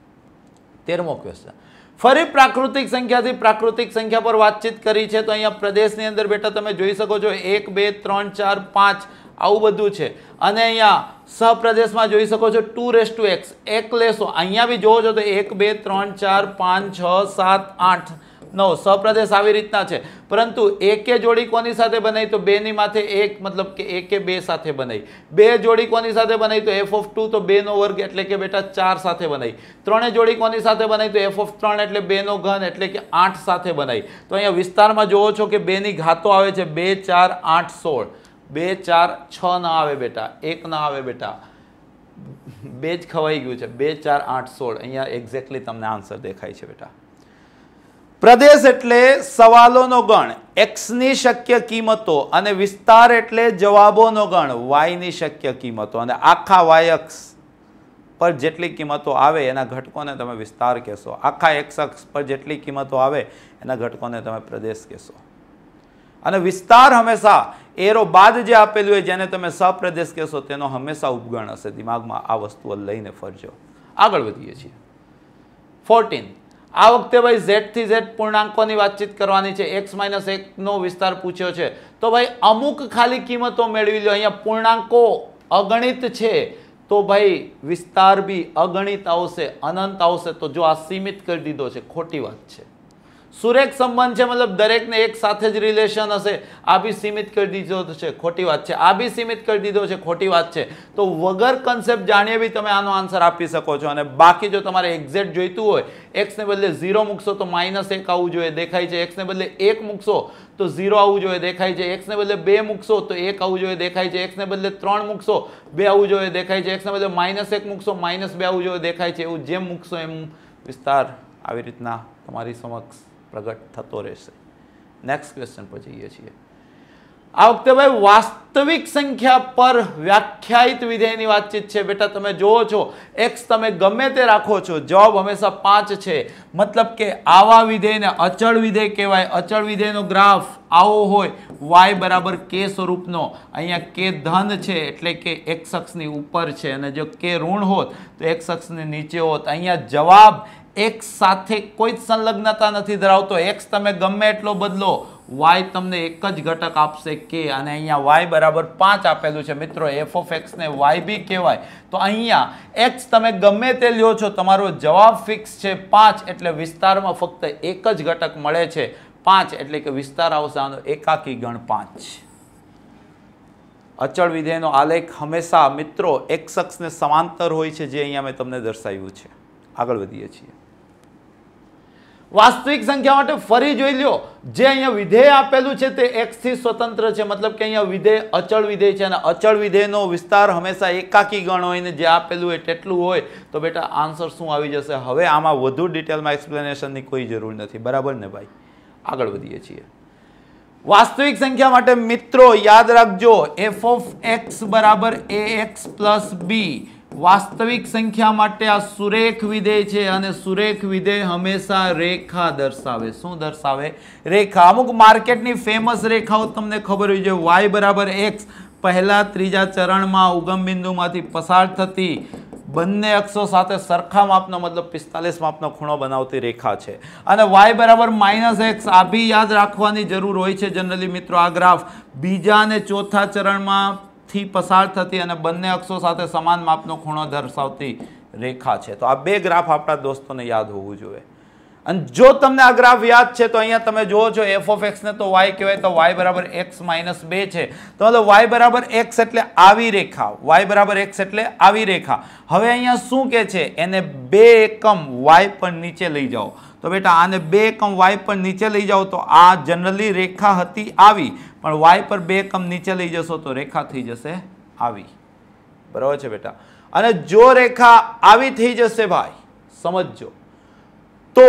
તેરમો ક્વેશ્ચન ફરી પ્રાકૃતિક સંખ્યાથી પ્રાકૃતિક સંખ્યા પર વાતચીત કરી છે તો અહીંયા પ્રદેશની અંદર બેટા તમે જોઈ શકો છો એક બે ત્રણ ચાર પાંચ આવું બધું છે અને અહીંયા સપ્રદેશમાં જોઈ શકો છો ટુ રેસ ટુ એક્સ એક લેશો અહીંયા બી જોવો છો તો એક બે ત્રણ ચાર પાંચ છ સાત આઠ નવ સપ્રદેશ આવી રીતના છે પરંતુ એકે જોડી કોની સાથે બનાવી તો બેની માથે એક મતલબ કે એકે બે સાથે બનાવી બે જોડી કોની સાથે બનાવી તો એફ ઓફ ટુ તો બેનો વર્ગ એટલે કે બેટા ચાર સાથે બનાવી ત્રણે જોડી કોની સાથે બનાવી તો એફ ઓફ ત્રણ એટલે બેનો ઘન એટલે કે આઠ સાથે બનાવી તો અહીંયા વિસ્તારમાં જોવો છો કે બેની ઘાતો આવે છે બે ચાર આઠ સોળ બે ચાર છ ના આવે બેટા એક ના આવે બેટા બે જ ખવાઈ ગયું છે બે ચાર આઠ સોળ અહીંયા એક્ઝેક્ટલી તમને આન્સર દેખાય છે બેટા પ્રદેશ એટલે સવાલોનો ગણ એક્સની શક્ય કિંમતો અને વિસ્તાર એટલે જવાબોનો ગણ વાયની શક્ય કિંમતો અને આખા વાયક્ષ પર જેટલી કિંમતો આવે એના ઘટકોને તમે વિસ્તાર કહેશો આખા એક્સ અક્ષ પર જેટલી કિંમતો આવે એના ઘટકોને તમે પ્રદેશ કહેશો અને વિસ્તાર હંમેશા એરો બાદ જે આપેલું હોય જેને તમે સપ્રદેશ કહેશો તેનો હંમેશા ઉપગણ હશે દિમાગમાં આ વસ્તુઓ લઈને ફરજો આગળ વધીએ છીએ ફોર્ટીન આ વખતે ભાઈ ઝેડથી ઝેડ પૂર્ણાંકોની વાતચીત કરવાની છે એક્સ માઇનસ એકનો વિસ્તાર પૂછ્યો છે તો ભાઈ અમુક ખાલી કિંમતો મેળવી લો અહીંયા પૂર્ણાંકો અગણિત છે તો ભાઈ વિસ્તાર બી અગણિત આવશે અનંત આવશે તો જો આ સીમિત કરી દીધો છે ખોટી વાત છે સુરેખ સંબંધ છે મતલબ દરેકને એક સાથે જ રિલેશન હશે આ બી સીમિત કરી દીધો છે ખોટી વાત છે આ બી સીમિત કરી દીધો છે ખોટી વાત છે તો વગર કન્સેપ્ટ જાણીએ બી તમે આનો આન્સર આપી શકો છો અને બાકી જો તમારે એક્ઝેક્ટ જોઈતું હોય એક્સને બદલે ઝીરો મૂકશો તો માઇનસ એક આવવું જોઈએ દેખાય છે એક્સને બદલે એક મૂકશો તો ઝીરો આવવું જોઈએ દેખાય છે એક્સને બદલે બે મૂકશો તો એક આવવું જોઈએ દેખાય છે એક્સને બદલે ત્રણ મૂકશો બે આવવું જોઈએ દેખાય છે એક્સને બદલે માઇનસ એક મૂકશો માઇનસ બે આવવું જોઈએ દેખાય છે એવું જેમ મૂકશો એમ વિસ્તાર આવી રીતના તમારી સમક્ષ પ્રગટ થતો રહેશે નેક્સ્ટ ક્વેશ્ચન પર જઈએ છીએ આ વખતે ભાઈ વાસ્તવિક સંખ્યા પર વ્યાખ્યાયિત વિધેયની વાતચીત છે બેટા તમે જુઓ છો એક્સ તમે ગમે તે રાખો છો જવાબ હંમેશા પાંચ છે મતલબ કે આવા વિધેયને અચળ વિધેય કહેવાય અચળ વિધેયનો ગ્રાફ આવો હોય વાય બરાબર કે સ્વરૂપનો અહીંયા કે ધન છે એટલે કે એક શખ્સની ઉપર છે અને જો કે ઋણ હોત તો એક શખ્સની નીચે હોત અહીંયા જવાબ એક સાથે કોઈ જ સંલગ્નતા નથી ધરાવતો એક્સ તમે ગમે એટલો બદલો વાય તમને એક જ ઘટક આપશે કે અને અહીંયા વાય બરાબર પાંચ આપેલું છે મિત્રો એફ ઓફ એક્સને વાય બી કહેવાય તો અહીંયા એક્સ તમે ગમે તે લ્યો છો તમારો જવાબ ફિક્સ છે પાંચ એટલે વિસ્તારમાં ફક્ત એક જ ઘટક મળે છે પાંચ એટલે કે વિસ્તાર આવશે આનો એકાકી ગણ પાંચ અચળ વિધેયનો આલેખ હંમેશા મિત્રો એક્સ અક્ષને સમાંતર હોય છે જે અહીંયા મેં તમને દર્શાવ્યું છે આગળ વધીએ છીએ વાસ્તવિક સંખ્યા માટે ફરી જોઈ લો જે અહીંયા વિધેય આપેલું છે તે એક્સથી સ્વતંત્ર છે મતલબ કે અહીંયા વિધેય અચળ વિધેય છે અને અચળ વિધેયનો વિસ્તાર હંમેશા એકાકી ગણ હોય ને જે આપેલું હોય તેટલું હોય તો બેટા આન્સર શું આવી જશે હવે આમાં વધુ ડિટેલમાં એક્સપ્લેનેશનની કોઈ જરૂર નથી બરાબર ને ભાઈ આગળ વધીએ છીએ વાસ્તવિક સંખ્યા માટે મિત્રો યાદ રાખજો એફ ઓફ એક્સ બરાબર એ એક્સ પ્લસ બી વાસ્તવિક સંખ્યા માટે આ સુરેખ વિધેય છે અને સુરેખ વિધેય હંમેશા રેખા દર્શાવે શું દર્શાવે રેખા અમુક માર્કેટની ફેમસ રેખાઓ તમને ખબર હોય છે વાય બરાબર એક્સ પહેલા ત્રીજા ચરણમાં ઉગમ બિંદુમાંથી પસાર થતી બંને અક્ષો સાથે સરખા માપનો મતલબ પિસ્તાલીસ માપનો ખૂણો બનાવતી રેખા છે અને વાય બરાબર માઇનસ એક્સ આ બી યાદ રાખવાની જરૂર હોય છે જનરલી મિત્રો આ ગ્રાફ બીજા અને ચોથા ચરણમાં થી પસાર થતી અને બંને અક્ષો સાથે સમાન માપનો ખૂણો દર્શાવતી રેખા છે તો આ બે ગ્રાફ આપણા દોસ્તોને યાદ હોવું જોઈએ અને જો તમને આ ગ્રાફ યાદ છે તો અહીંયા તમે જુઓ છો એફ ઓફ એક્સને તો વાય કહેવાય તો વાય બરાબર એક્સ માઇનસ બે છે તો મતલબ વાય બરાબર એક્સ એટલે આવી રેખા વાય બરાબર એક્સ એટલે આવી રેખા હવે અહીંયા શું કહે છે એને બે એકમ વાય પણ નીચે લઈ જાઓ તો બેટા આને બે એકમ વાય પર નીચે લઈ જાઓ તો આ જનરલી રેખા હતી આવી પણ વાય પર બે કમ નીચે લઈ જશો તો રેખા થઈ જશે આવી બરાબર છે બેટા અને જો રેખા આવી થઈ જશે ભાઈ સમજજો તો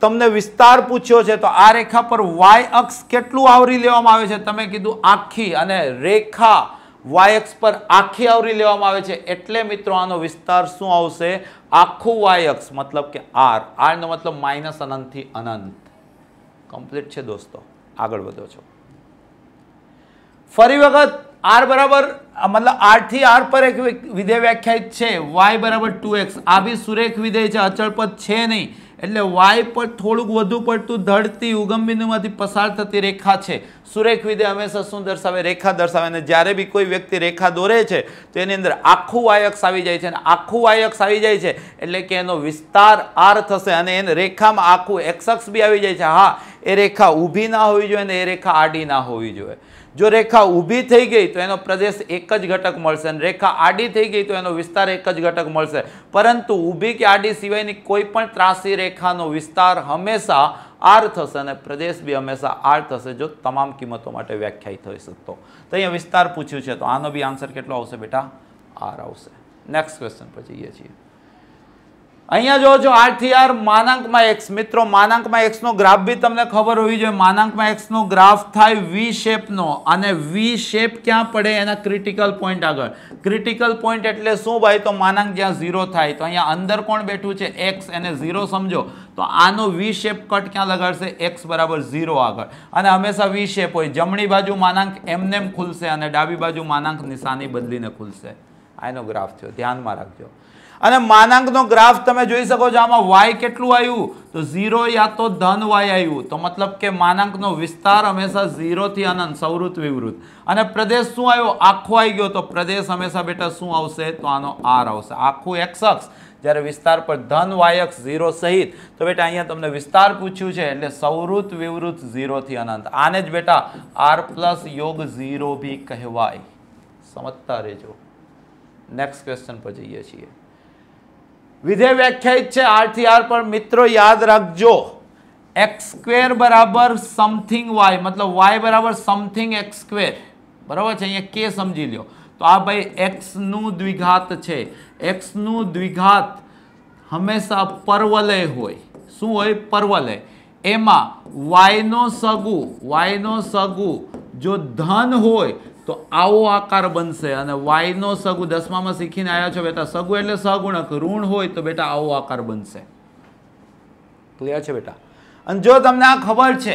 તમને વિસ્તાર પૂછ્યો છે તો આ રેખા પર વાય અક્ષ કેટલું આવરી લેવામાં આવે છે તમે કીધું આખી અને રેખા વાય અક્ષ પર આખી આવરી લેવામાં આવે છે એટલે મિત્રો આનો વિસ્તાર શું આવશે આખું વાય અક્ષ મતલબ કે આર આરનો મતલબ માઇનસ અનંતથી અનંત કમ્પ્લીટ છે દોસ્તો આગળ વધો છો ફરી વખત આર બરાબર મતલબ આરથી આર પર એક વિધેય વ્યાખ્યાયિત છે વાય બરાબર ટુ એક્સ આ બી સુરેખ વિધેય છે અચળ છે નહીં એટલે વાય પર થોડુંક વધુ પડતું ધડતી ઉગમ બિંદુમાંથી પસાર થતી રેખા છે સુરેખ વિધે હંમેશા શું દર્શાવે રેખા દર્શાવે અને જ્યારે બી કોઈ વ્યક્તિ રેખા દોરે છે તો એની અંદર આખું વાયક્ષ આવી જાય છે અને આખું વાયક્ષ આવી જાય છે એટલે કે એનો વિસ્તાર આર થશે અને એને રેખામાં આખું એક્સક્ષ બી આવી જાય છે હા એ રેખા ઊભી ના હોવી જોઈએ અને એ રેખા આડી ના હોવી જોઈએ જો રેખા ઊભી થઈ ગઈ તો એનો પ્રદેશ એક જ ઘટક મળશે અને રેખા આડી થઈ ગઈ તો એનો વિસ્તાર એક જ ઘટક મળશે પરંતુ ઊભી કે આડી સિવાયની કોઈ પણ ત્રાસી રેખાનો વિસ્તાર હંમેશા આર થશે અને પ્રદેશ બી હંમેશા આર થશે જો તમામ કિંમતો માટે વ્યાખ્યાયિત થઈ શકતો તો અહીંયા વિસ્તાર પૂછ્યું છે તો આનો બી આન્સર કેટલો આવશે બેટા આર આવશે નેક્સ્ટ ક્વેશ્ચન પર જઈએ છીએ અહીંયા જો જો આઠથી આર માનાંકમાં એક્સ મિત્રો માનાંકમાં એક્સનો ગ્રાફ બી તમને ખબર હોવી જોઈએ માનાંકમાં એક્સનો ગ્રાફ થાય વી શેપનો અને વી શેપ ક્યાં પડે એના ક્રિટિકલ પોઈન્ટ આગળ ક્રિટિકલ પોઈન્ટ એટલે શું ભાઈ તો માનાંક જ્યાં ઝીરો થાય તો અહીંયા અંદર કોણ બેઠું છે એક્સ એને ઝીરો સમજો તો આનો વી શેપ કટ ક્યાં લગાડશે એક્સ બરાબર ઝીરો આગળ અને હંમેશા વી શેપ હોય જમણી બાજુ માનાંક એમનેમ ખુલશે અને ડાબી બાજુ માનાંક નિશાની બદલીને ખુલશે આનો ગ્રાફ થયો ધ્યાનમાં રાખજો અને માનાંકનો ગ્રાફ તમે જોઈ શકો છો આમાં વાય કેટલું આવ્યું તો ઝીરો યા તો ધન વાય આવ્યું તો મતલબ કે માનાંકનો વિસ્તાર હંમેશા ઝીરોથી અનંત સૌરૃત વિવૃત અને પ્રદેશ શું આવ્યો આખો આવી ગયો તો પ્રદેશ હંમેશા બેટા શું આવશે તો આનો આર આવશે આખું એક્સ અક્ષ જ્યારે વિસ્તાર પર ધન વાયક્ષ ઝીરો સહિત તો બેટા અહીંયા તમને વિસ્તાર પૂછ્યું છે એટલે સૌરૃત વિવૃત ઝીરોથી અનંત આને જ બેટા આર પ્લસ યોગ ઝીરો બી કહેવાય સમજતા રહેજો નેક્સ્ટ ક્વેશ્ચન પર જઈએ છીએ વિધેય વ્યાખ્યાયિત છે આરથી આર પર મિત્રો યાદ રાખજો એક્સ સ્ક્વેર બરાબર સમથિંગ વાય મતલબ વાય બરાબર સમથિંગ એક્સ સ્ક્વેર બરાબર છે અહીંયા કે સમજી લ્યો તો આ ભાઈ એક્સનું દ્વિઘાત છે એક્સનું દ્વિઘાત હંમેશા પર્વલય હોય શું હોય પર્વલય એમાં વાયનો સગુ વાયનો સગુ જો ધન હોય તો આવો આકાર બનશે અને વાયનો સગુ દસમામાં શીખીને આવ્યા છો બેટા સગુ એટલે સગુણક ઋણ હોય તો બેટા આવો આકાર બનશે ક્લિયર છે બેટા અને જો તમને આ ખબર છે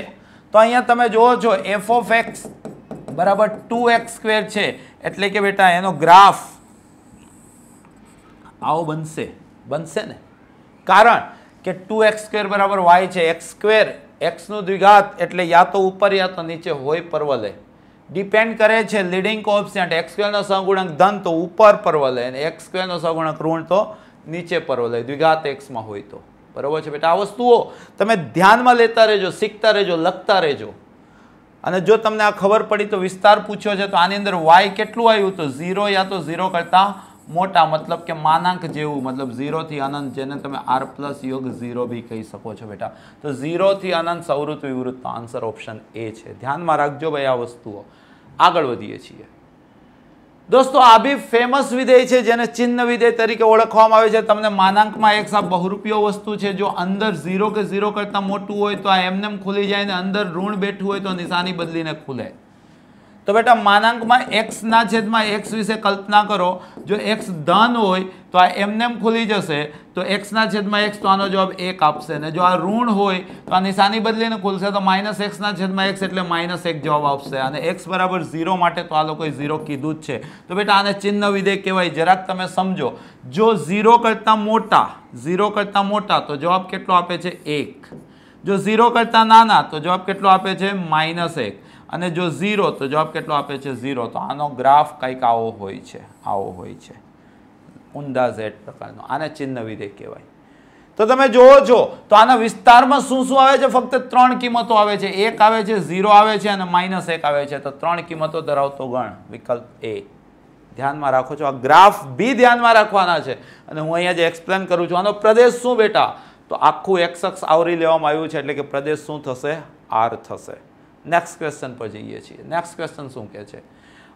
તો અહીંયા તમે જુઓ છો એફ ઓફ એક્સ બરાબર ટુ એક્સ સ્ક્વેર છે એટલે કે બેટા એનો ગ્રાફ આવો બનશે બનશે ને કારણ કે ટુ એક્સ સ્ક્વેર બરાબર વાય છે એક્સ સ્ક્વેર એક્સનું દ્વિઘાત એટલે યા તો ઉપર યા તો નીચે હોય પર્વલે ડિપેન્ડ કરે છે લીડિંગ કોપ્સન્ટ એક્સ સ્ક્વેરનો સહગુણક ધન તો ઉપર પર લે અને એક્સ સ્ક્વેરનો સહગુણક ઋણ તો નીચે પર લે દ્વિઘાત એક્સમાં હોય તો બરાબર છે બેટા આ વસ્તુઓ તમે ધ્યાનમાં લેતા રહેજો શીખતા રહેજો લખતા રહેજો અને જો તમને આ ખબર પડી તો વિસ્તાર પૂછ્યો છે તો આની અંદર વાય કેટલું આવ્યું તો ઝીરો યા તો ઝીરો કરતાં મોટા મતલબ કે માનાંક જેવું મતલબ ઝીરોથી અનંત જેને તમે આર પ્લસ યોગ ઝીરો બી કહી શકો છો બેટા તો ઝીરોથી અનંત સવૃત વિવૃત્ત આન્સર ઓપ્શન એ છે ધ્યાનમાં રાખજો ભાઈ આ વસ્તુઓ આગળ વધીએ છીએ દોસ્તો આ બી ફેમસ વિધેય છે જેને ચિહ્ન વિધેય તરીકે ઓળખવામાં આવે છે તમને માનાંકમાં એક આ બહુરૂપિયો વસ્તુ છે જો અંદર ઝીરો કે ઝીરો કરતાં મોટું હોય તો આ એમનેમ ખુલી જાય ને અંદર ઋણ બેઠું હોય તો નિશાની બદલીને ખુલે તો બેટા માનાંકમાં એક્સના છેદમાં એક્સ વિશે કલ્પના કરો જો એક્સ ધન હોય તો આ એમનેમ ખુલી જશે તો એક્સના છેદમાં એક્સ તો આનો જવાબ એક આપશે ને જો આ ઋણ હોય તો આ નિશાની બદલીને ખુલશે તો માઇનસ એક્સના છેદમાં એક્સ એટલે માઇનસ એક જવાબ આપશે અને એક્સ બરાબર ઝીરો માટે તો આ લોકોએ ઝીરો કીધું જ છે તો બેટા આને ચિહ્ન વિધેય કહેવાય જરાક તમે સમજો જો ઝીરો કરતાં મોટા ઝીરો કરતાં મોટા તો જવાબ કેટલો આપે છે એક જો ઝીરો કરતાં નાના તો જવાબ કેટલો આપે છે માઇનસ એક અને જો ઝીરો તો જવાબ કેટલો આપે છે ઝીરો તો આનો ગ્રાફ કંઈક આવો હોય છે આવો હોય છે ઉંદા ઝેડ પ્રકારનો આને ચિહ્ન વિધેય કહેવાય તો તમે જોવો છો તો આના વિસ્તારમાં શું શું આવે છે ફક્ત ત્રણ કિંમતો આવે છે એક આવે છે ઝીરો આવે છે અને માઇનસ એક આવે છે તો ત્રણ કિંમતો ધરાવતો ગણ વિકલ્પ એ ધ્યાનમાં રાખો છો આ ગ્રાફ બી ધ્યાનમાં રાખવાના છે અને હું અહીંયા જે એક્સપ્લેન કરું છું આનો પ્રદેશ શું બેટા તો આખું એક્સ અક્ષ આવરી લેવામાં આવ્યું છે એટલે કે પ્રદેશ શું થશે આર થશે નેક્સ્ટ ક્વેશ્ચન પર જઈએ છીએ નેક્સ્ટ ક્વેશ્ચન શું કહે છે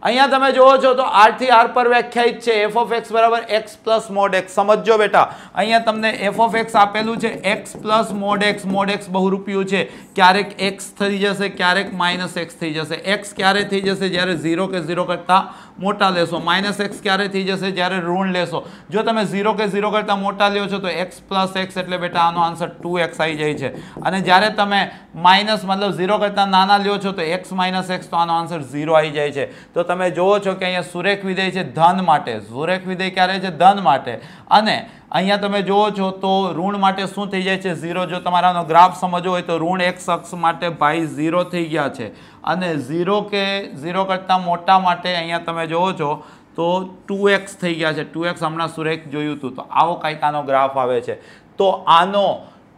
અહીંયા તમે જોવો છો તો આરથી આર પર વ્યાખ્યાયિત છે એફ ઓફ એક્સ બરાબર એક્સ પ્લસ મોડ એક્સ સમજો બેટા અહીંયા તમને એફ ઓફ એક્સ આપેલું છે X plus mod X mod X બહુ રૂપિયું છે ક્યારેક એક્સ થઈ જશે ક્યારેક માઇનસ એક્સ થઈ જશે એક્સ ક્યારે થઈ જશે જ્યારે ઝીરો કે ઝીરો કરતાં મોટા લેશો માઇનસ એક્સ ક્યારે થઈ જશે જ્યારે ઋણ લેશો જો તમે ઝીરો કે ઝીરો કરતાં મોટા લ્યો છો તો એક્સ પ્લસ એક્સ એટલે બેટા આનો આન્સર ટુ એક્સ આવી જાય છે અને જ્યારે તમે માઇનસ મતલબ ઝીરો કરતાં નાના લ્યો છો તો એક્સ માઇનસ એક્સ તો આનો આન્સર ઝીરો આવી જાય છે તો તમે જુઓ છો કે અહીંયા સુરેખ વિધેય છે ધન માટે સુરેખ વિધેય ક્યારે છે ધન માટે અને અહીંયા તમે જુઓ છો તો ઋણ માટે શું થઈ જાય છે ઝીરો જો તમારાનો ગ્રાફ સમજવો હોય તો ઋણ એક શખ્સ માટે ભાઈ ઝીરો થઈ ગયા છે અને ઝીરો કે ઝીરો કરતાં મોટા માટે અહીંયા તમે જુઓ છો તો ટુ એક્સ થઈ ગયા છે ટુ એક્સ હમણાં સુરેખ જોયું હતું તો આવો કંઈક આનો ગ્રાફ આવે છે તો આનો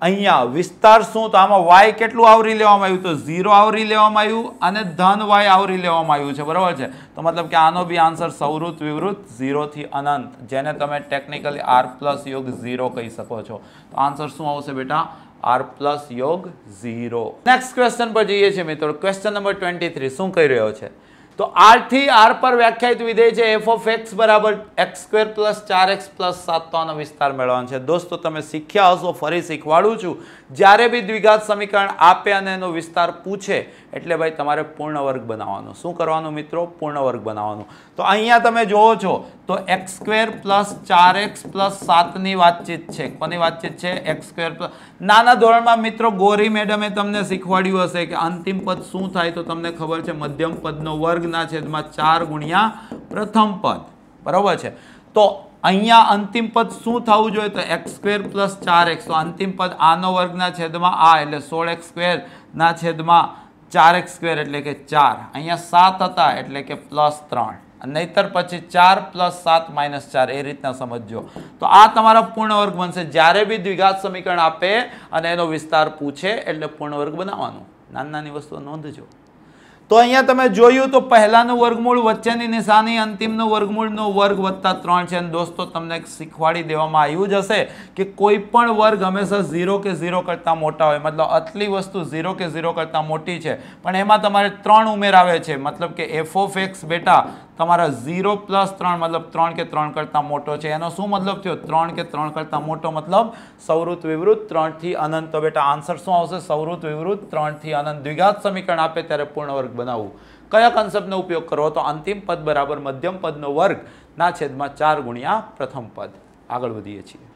અહીંયા વિસ્તાર શું તો આમાં વાય કેટલું આવરી લેવામાં આવ્યું તો ઝીરો આવરી લેવામાં આવ્યું અને ધન વાય આવરી લેવામાં આવ્યું છે બરાબર છે તો મતલબ કે આનો બી આન્સર સૌરૃત વિવૃત ઝીરોથી અનંત જેને તમે ટેકનિકલી આર પ્લસ યોગ ઝીરો કહી શકો છો તો આન્સર શું આવશે બેટા આર પ્લસ યોગ ઝીરો નેક્સ્ટ ક્વેશ્ચન પર જઈએ છીએ મિત્રો ક્વેશ્ચન નંબર ટ્વેન્ટી શું કહી રહ્યો છે તો આરથી આર પર વ્યાખ્યાયિત વિધેય છે એફ ઓફ એક્સ બરાબર એક્સ સ્ક્વેર પ્લસ ચાર એક્સ પ્લસ સાત સાતનો વિસ્તાર મેળવવાનો છે દોસ્તો તમે શીખ્યા હશો ફરી શીખવાડું છું જ્યારે બી દ્વિઘાત સમીકરણ આપે અને એનો વિસ્તાર પૂછે એટલે ભાઈ તમારે પૂર્ણ વર્ગ બનાવવાનો શું કરવાનું મિત્રો પૂર્ણ વર્ગ બનાવવાનો તો અહીંયા તમે જુઓ છો તો એક્સ સ્ક્વેર પ્લસ ચાર એક્સ પ્લસ સાતની વાતચીત છે કોની વાતચીત છે એક્સ સ્ક્વેર પ્લસ નાના ધોરણમાં મિત્રો ગોરી મેડમે તમને શીખવાડ્યું હશે કે અંતિમ પદ શું થાય તો તમને ખબર છે મધ્યમ પદનો વર્ગના છેદમાં ચાર ગુણ્યા પ્રથમ પદ બરાબર છે તો અહીંયા અંતિમ પદ શું થવું જોઈએ તો એક્સ સ્ક્વેર પ્લસ ચાર એક્સ તો અંતિમ પદ આનો વર્ગના છેદમાં આ એટલે સોળ એક્સ સ્ક્વેરના છેદમાં ચાર એક સ્ક્વેર એટલે કે ચાર અહીંયા સાત હતા એટલે કે પ્લસ ત્રણ નહીતર પછી ચાર પ્લસ સાત માઇનસ ચાર એ રીતના સમજજો તો આ તમારા પૂર્ણવર્ગ વર્ગ બનશે જ્યારે બી દ્વિઘાત સમીકરણ આપે અને એનો વિસ્તાર પૂછે એટલે પૂર્ણ વર્ગ બનાવવાનો નાની નાની વસ્તુઓ નોંધજો તો અહીંયા તમે જોયું તો પહેલાંનું વર્ગમૂળ વચ્ચેની નિશાની અંતિમનું વર્ગમૂળનો વર્ગ વત્તા ત્રણ છે અને દોસ્તો તમને શીખવાડી દેવામાં આવ્યું જ હશે કે કોઈ પણ વર્ગ હંમેશા ઝીરો કે ઝીરો કરતાં મોટા હોય મતલબ આટલી વસ્તુ ઝીરો કે ઝીરો કરતાં મોટી છે પણ એમાં તમારે ત્રણ ઉમેરાવે છે મતલબ કે એફ ઓફ એક્સ બેટા તમારા ઝીરો પ્લસ ત્રણ મતલબ ત્રણ કે ત્રણ કરતાં મોટો છે એનો શું મતલબ થયો ત્રણ કે ત્રણ કરતાં મોટો મતલબ સૌરૃત વિવૃત ત્રણથી અનંત તો બેટા આન્સર શું આવશે સૌરૃત વિવૃત ત્રણથી અનંત દ્વિઘાત સમીકરણ આપે ત્યારે પૂર્ણ વર્ગ બનાવવું કયા કન્સેપ્ટનો ઉપયોગ કરવો તો અંતિમ પદ બરાબર મધ્યમ પદનો વર્ગ ના છેદમાં ચાર ગુણ્યા પ્રથમ પદ આગળ વધીએ છીએ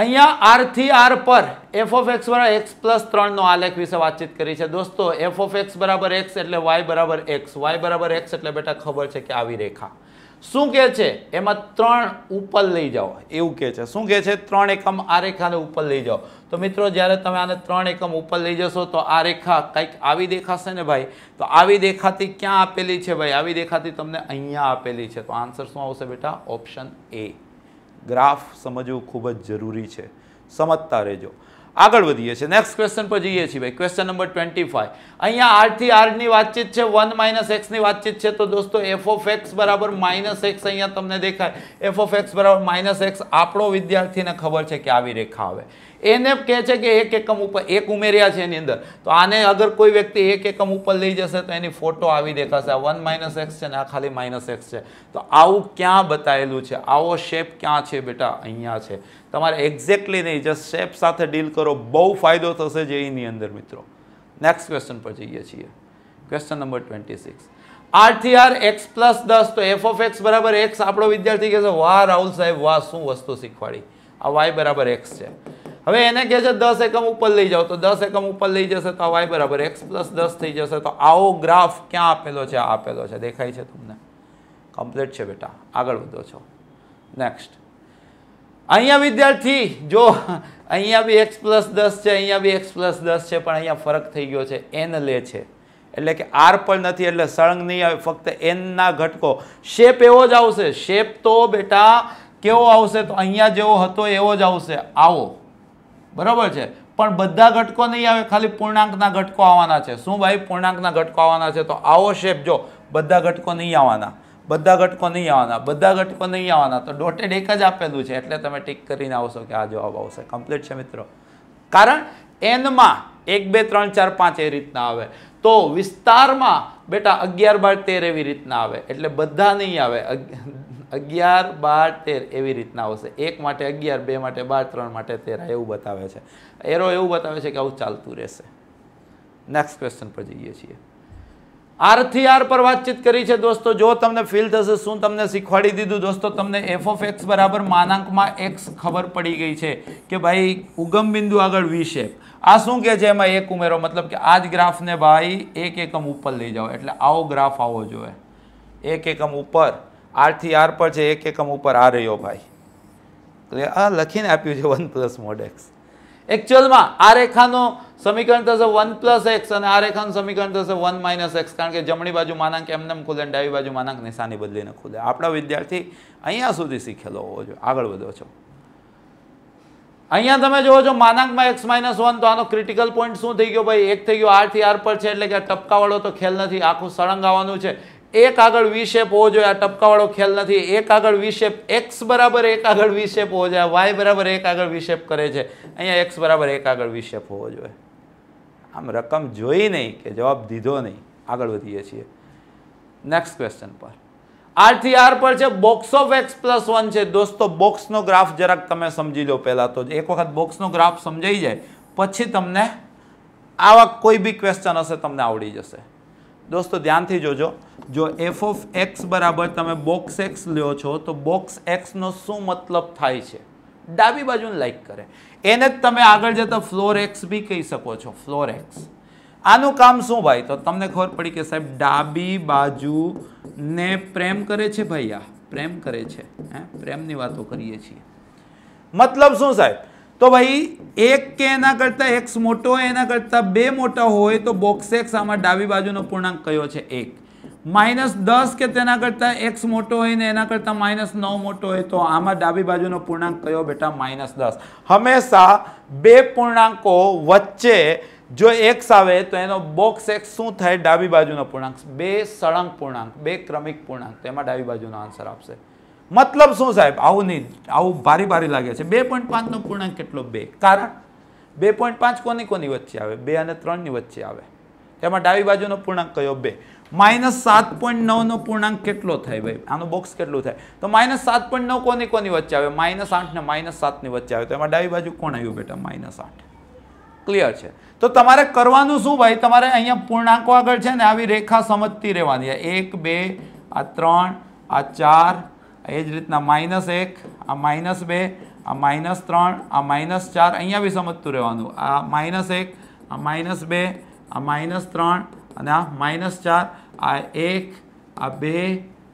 અહીંયા આરથી આર પર એફ ઓફ એક્સ બરાબર એક્સ પ્લસ ત્રણનો આલેખ વિશે વાતચીત કરી છે દોસ્તો એફ ઓફ એક્સ બરાબર એક્સ એટલે વાય બરાબર એક્સ વાય બરાબર એક્સ એટલે બેટા ખબર છે કે આવી રેખા શું કહે છે એમાં ત્રણ ઉપર લઈ જાઓ એવું કહે છે શું કહે છે ત્રણ એકમ આ રેખાને ઉપર લઈ જાઓ તો મિત્રો જ્યારે તમે આને ત્રણ એકમ ઉપર લઈ જશો તો આ રેખા કંઈક આવી દેખાશે ને ભાઈ તો આવી દેખાતી ક્યાં આપેલી છે ભાઈ આવી દેખાતી તમને અહીંયા આપેલી છે તો આન્સર શું આવશે બેટા ઓપ્શન એ ગ્રાફ સમજવું ખૂબ જ જરૂરી છે સમજતા રહેજો આગળ વધીએ છીએ નેક્સ્ટ ક્વેશ્ચન પર જઈએ છીએ ભાઈ ક્વેશ્ચન નંબર ટ્વેન્ટી ફાઈવ અહીંયા આરથી આરની વાતચીત છે વન માઇનસ એક્સની વાતચીત છે તો દોસ્તો એફ ઓફ બરાબર માઇનસ એક્સ અહીંયા તમને દેખાય એફ ઓફ એક્સ બરાબર માઇનસ એક્સ આપણો વિદ્યાર્થીને ખબર છે કે આવી રેખા આવે એને કહે છે કે એક એકમ ઉપર એક ઉમેર્યા છે એની અંદર તો આને અગર કોઈ વ્યક્તિ એક એકમ ઉપર લઈ જશે તો એની ફોટો આવી દેખાશે આ વન માઇનસ એક્સ છે ને આ ખાલી માઇનસ એક્સ છે તો આવું ક્યાં બતાવેલું છે આવો શેપ ક્યાં છે બેટા અહીંયા છે તમારે એક્ઝેક્ટલી નહીં જસ્ટ શેપ સાથે ડીલ કરો બહુ ફાયદો થશે જે એની અંદર મિત્રો નેક્સ્ટ ક્વેશ્ચન પર જઈએ છીએ ક્વેશ્ચન નંબર ટ્વેન્ટી સિક્સ આરથી આર એક્સ પ્લસ દસ તો એફ ઓફ એક્સ બરાબર એક્સ આપણો વિદ્યાર્થી છે વાહ રાહુલ સાહેબ વાહ શું વસ્તુ શીખવાડી આ વાય બરાબર એક્સ છે હવે એને કહે છે દસ એકમ ઉપર લઈ જાઓ તો દસ એકમ ઉપર લઈ જશે તો વાય બરાબર એક્સ પ્લસ દસ થઈ જશે તો આવો ગ્રાફ ક્યાં આપેલો છે આ આપેલો છે દેખાય છે તમને કમ્પ્લીટ છે બેટા આગળ વધો છો નેક્સ્ટ અહીંયા વિદ્યાર્થી જો અહીંયા બી એક્સ પ્લસ દસ છે અહીંયા બી એક્સ પ્લસ દસ છે પણ અહીંયા ફરક થઈ ગયો છે એન લે છે એટલે કે આર પણ નથી એટલે સળંગ નહીં આવે ફક્ત એનના ઘટકો શેપ એવો જ આવશે શેપ તો બેટા કેવો આવશે તો અહીંયા જેવો હતો એવો જ આવશે આવો બરાબર છે પણ બધા ઘટકો નહીં આવે ખાલી પૂર્ણાંકના ઘટકો આવવાના છે શું ભાઈ પૂર્ણાંકના ઘટકો આવવાના છે તો આવો શેપ જો બધા ઘટકો નહીં આવવાના બધા ઘટકો નહીં આવવાના બધા ઘટકો નહીં આવવાના તો ડોટેડ એક જ આપેલું છે એટલે તમે ટીક કરીને આવશો કે આ જવાબ આવશે કમ્પ્લીટ છે મિત્રો કારણ એનમાં એક બે ત્રણ ચાર પાંચ એ રીતના આવે તો વિસ્તારમાં બેટા અગિયાર બાર તેર એવી રીતના આવે એટલે બધા નહીં આવે અગિયાર બાર તેર એવી રીતના આવશે એક માટે અગિયાર બે માટે બાર ત્રણ માટે તેર એવું બતાવે છે એરો એવું બતાવે છે કે આવું ચાલતું રહેશે નેક્સ્ટ ક્વેશ્ચન પર જઈએ છીએ આરથી આર પર વાતચીત કરી છે દોસ્તો જો તમને ફીલ થશે શું તમને શીખવાડી દીધું દોસ્તો તમને એફ ઓફ એક્સ બરાબર માનાંકમાં એક્સ ખબર પડી ગઈ છે કે ભાઈ ઉગમ બિંદુ આગળ વી શેપ આ શું કહે છે એમાં એક ઉમેરો મતલબ કે આ જ ગ્રાફને ભાઈ એક એકમ ઉપર લઈ જાઓ એટલે આવો ગ્રાફ આવો જોઈએ એક એકમ ઉપર આરથી આર પર છે એક એકમ ઉપર આ રહ્યો ભાઈ આ લખીને આપ્યું છે વન પ્લસ મોડ એક્સ એકચ્યુઅલમાં આ રેખાનો સમીકરણ થશે વન પ્લસ એક્સ અને આ રેખાનું સમીકરણ થશે વન માઇનસ એક્સ કારણ કે જમણી બાજુ માનાંક એમનેમ ખુલે અને ડાબી બાજુ માનાંક નિશાની બદલીને ખુલે આપણા વિદ્યાર્થી અહીંયા સુધી શીખેલો હોવો જોઈએ આગળ વધો છો અહીંયા તમે જુઓ છો માનાંકમાં એક્સ માઇનસ વન તો આનો ક્રિટિકલ પોઈન્ટ શું થઈ ગયો ભાઈ એક થઈ ગયો આરથી આર પર છે એટલે કે આ ટપકાવાળો તો ખેલ નથી આખું સળંગ આવવાનું છે એક આગળ વિશેપ હોવો જોઈએ આ ટપકાવાળો ખેલ નથી એક આગળ વિશેપ એક્સ બરાબર એક આગળ વિશેપ શેપ હોવો જોઈએ વાય બરાબર એક આગળ વિશેપ કરે છે અહીંયા એક્સ બરાબર એક આગળ વિશેપ હોવો જોઈએ આમ રકમ જોઈ નહીં કે જવાબ દીધો નહીં આગળ વધીએ છીએ નેક્સ્ટ ક્વેશ્ચન પર આરથી આર પર છે box of X plus one છે દોસ્તો બોક્સનો ગ્રાફ જરાક તમે સમજી લો પહેલાં તો એક વખત બોક્સનો ગ્રાફ સમજાઈ જાય પછી તમને આવા કોઈ બી ક્વેશ્ચન હશે તમને આવડી જશે દોસ્તો ધ્યાનથી જોજો જો એફ ઓફ એક્સ બરાબર તમે બોક્સ એક્સ લ્યો છો તો બોક્સ એક્સનો શું મતલબ થાય છે ડાબી બાજુને લાઇક કરે એને જ તમે આગળ જતા ફ્લોર એક્સ બી કહી શકો છો ફ્લોર એક્સ આનું કામ શું ભાઈ તો તમને ખબર પડી કે સાહેબ ડાબી બાજુને પ્રેમ કરે છે ભાઈ પ્રેમ કરે છે હે પ્રેમની વાતો કરીએ છીએ મતલબ શું સાહેબ તો ભાઈ એક કે એના કરતાં એક્સ મોટો એના કરતાં બે મોટા હોય તો બોક્સ એક્સ આમાં ડાબી બાજુનો પૂર્ણાંક કયો છે એક માઇનસ દસ કે તેના કરતાં એક્સ મોટો હોય ને એના કરતાં માઇનસ નવ મોટો હોય તો આમાં ડાબી બાજુનો પૂર્ણાંક કયો બેટા માઇનસ દસ હંમેશા બે પૂર્ણાંકો વચ્ચે જો એક્સ આવે તો એનો બોક્સ એક્સ શું થાય ડાબી બાજુનો પૂર્ણાંક બે સળંગ પૂર્ણાંક બે ક્રમિક પૂર્ણાંક તેમાં ડાબી બાજુનો આન્સર આપશે મતલબ શું સાહેબ આવું નહીં આવું ભારી ભારી લાગે છે બે પોઈન્ટ પાંચનો પૂર્ણાંક કેટલો બે કારણ બે પોઈન્ટ પાંચ કોની કોની વચ્ચે આવે બે અને ત્રણની વચ્ચે આવે તેમાં ડાબી બાજુનો પૂર્ણાંક કયો બે માઇનસ સાત પોઈન્ટ નવનો પૂર્ણાંક કેટલો થાય ભાઈ આનું બોક્સ કેટલું થાય તો માઇનસ સાત પોઈન્ટ નવ કોની કોની વચ્ચે આવે માઇનસ આઠ ને માઇનસ સાતની વચ્ચે આવે તો એમાં ડાબી બાજુ કોણ આવ્યું બેટા માઇનસ આઠ ક્લિયર છે તો તમારે કરવાનું શું ભાઈ તમારે અહીંયા પૂર્ણાંકો આગળ છે ને આવી રેખા સમજતી રહેવાની એક બે આ ત્રણ આ ચાર એ જ રીતના માઇનસ એક આ માઇનસ બે આ માઇનસ ત્રણ આ માઇનસ ચાર અહીંયા બી સમજતું રહેવાનું આ માઇનસ એક આ માઇનસ બે આ માઇનસ ત્રણ અને આ માઇનસ ચાર આ એક આ બે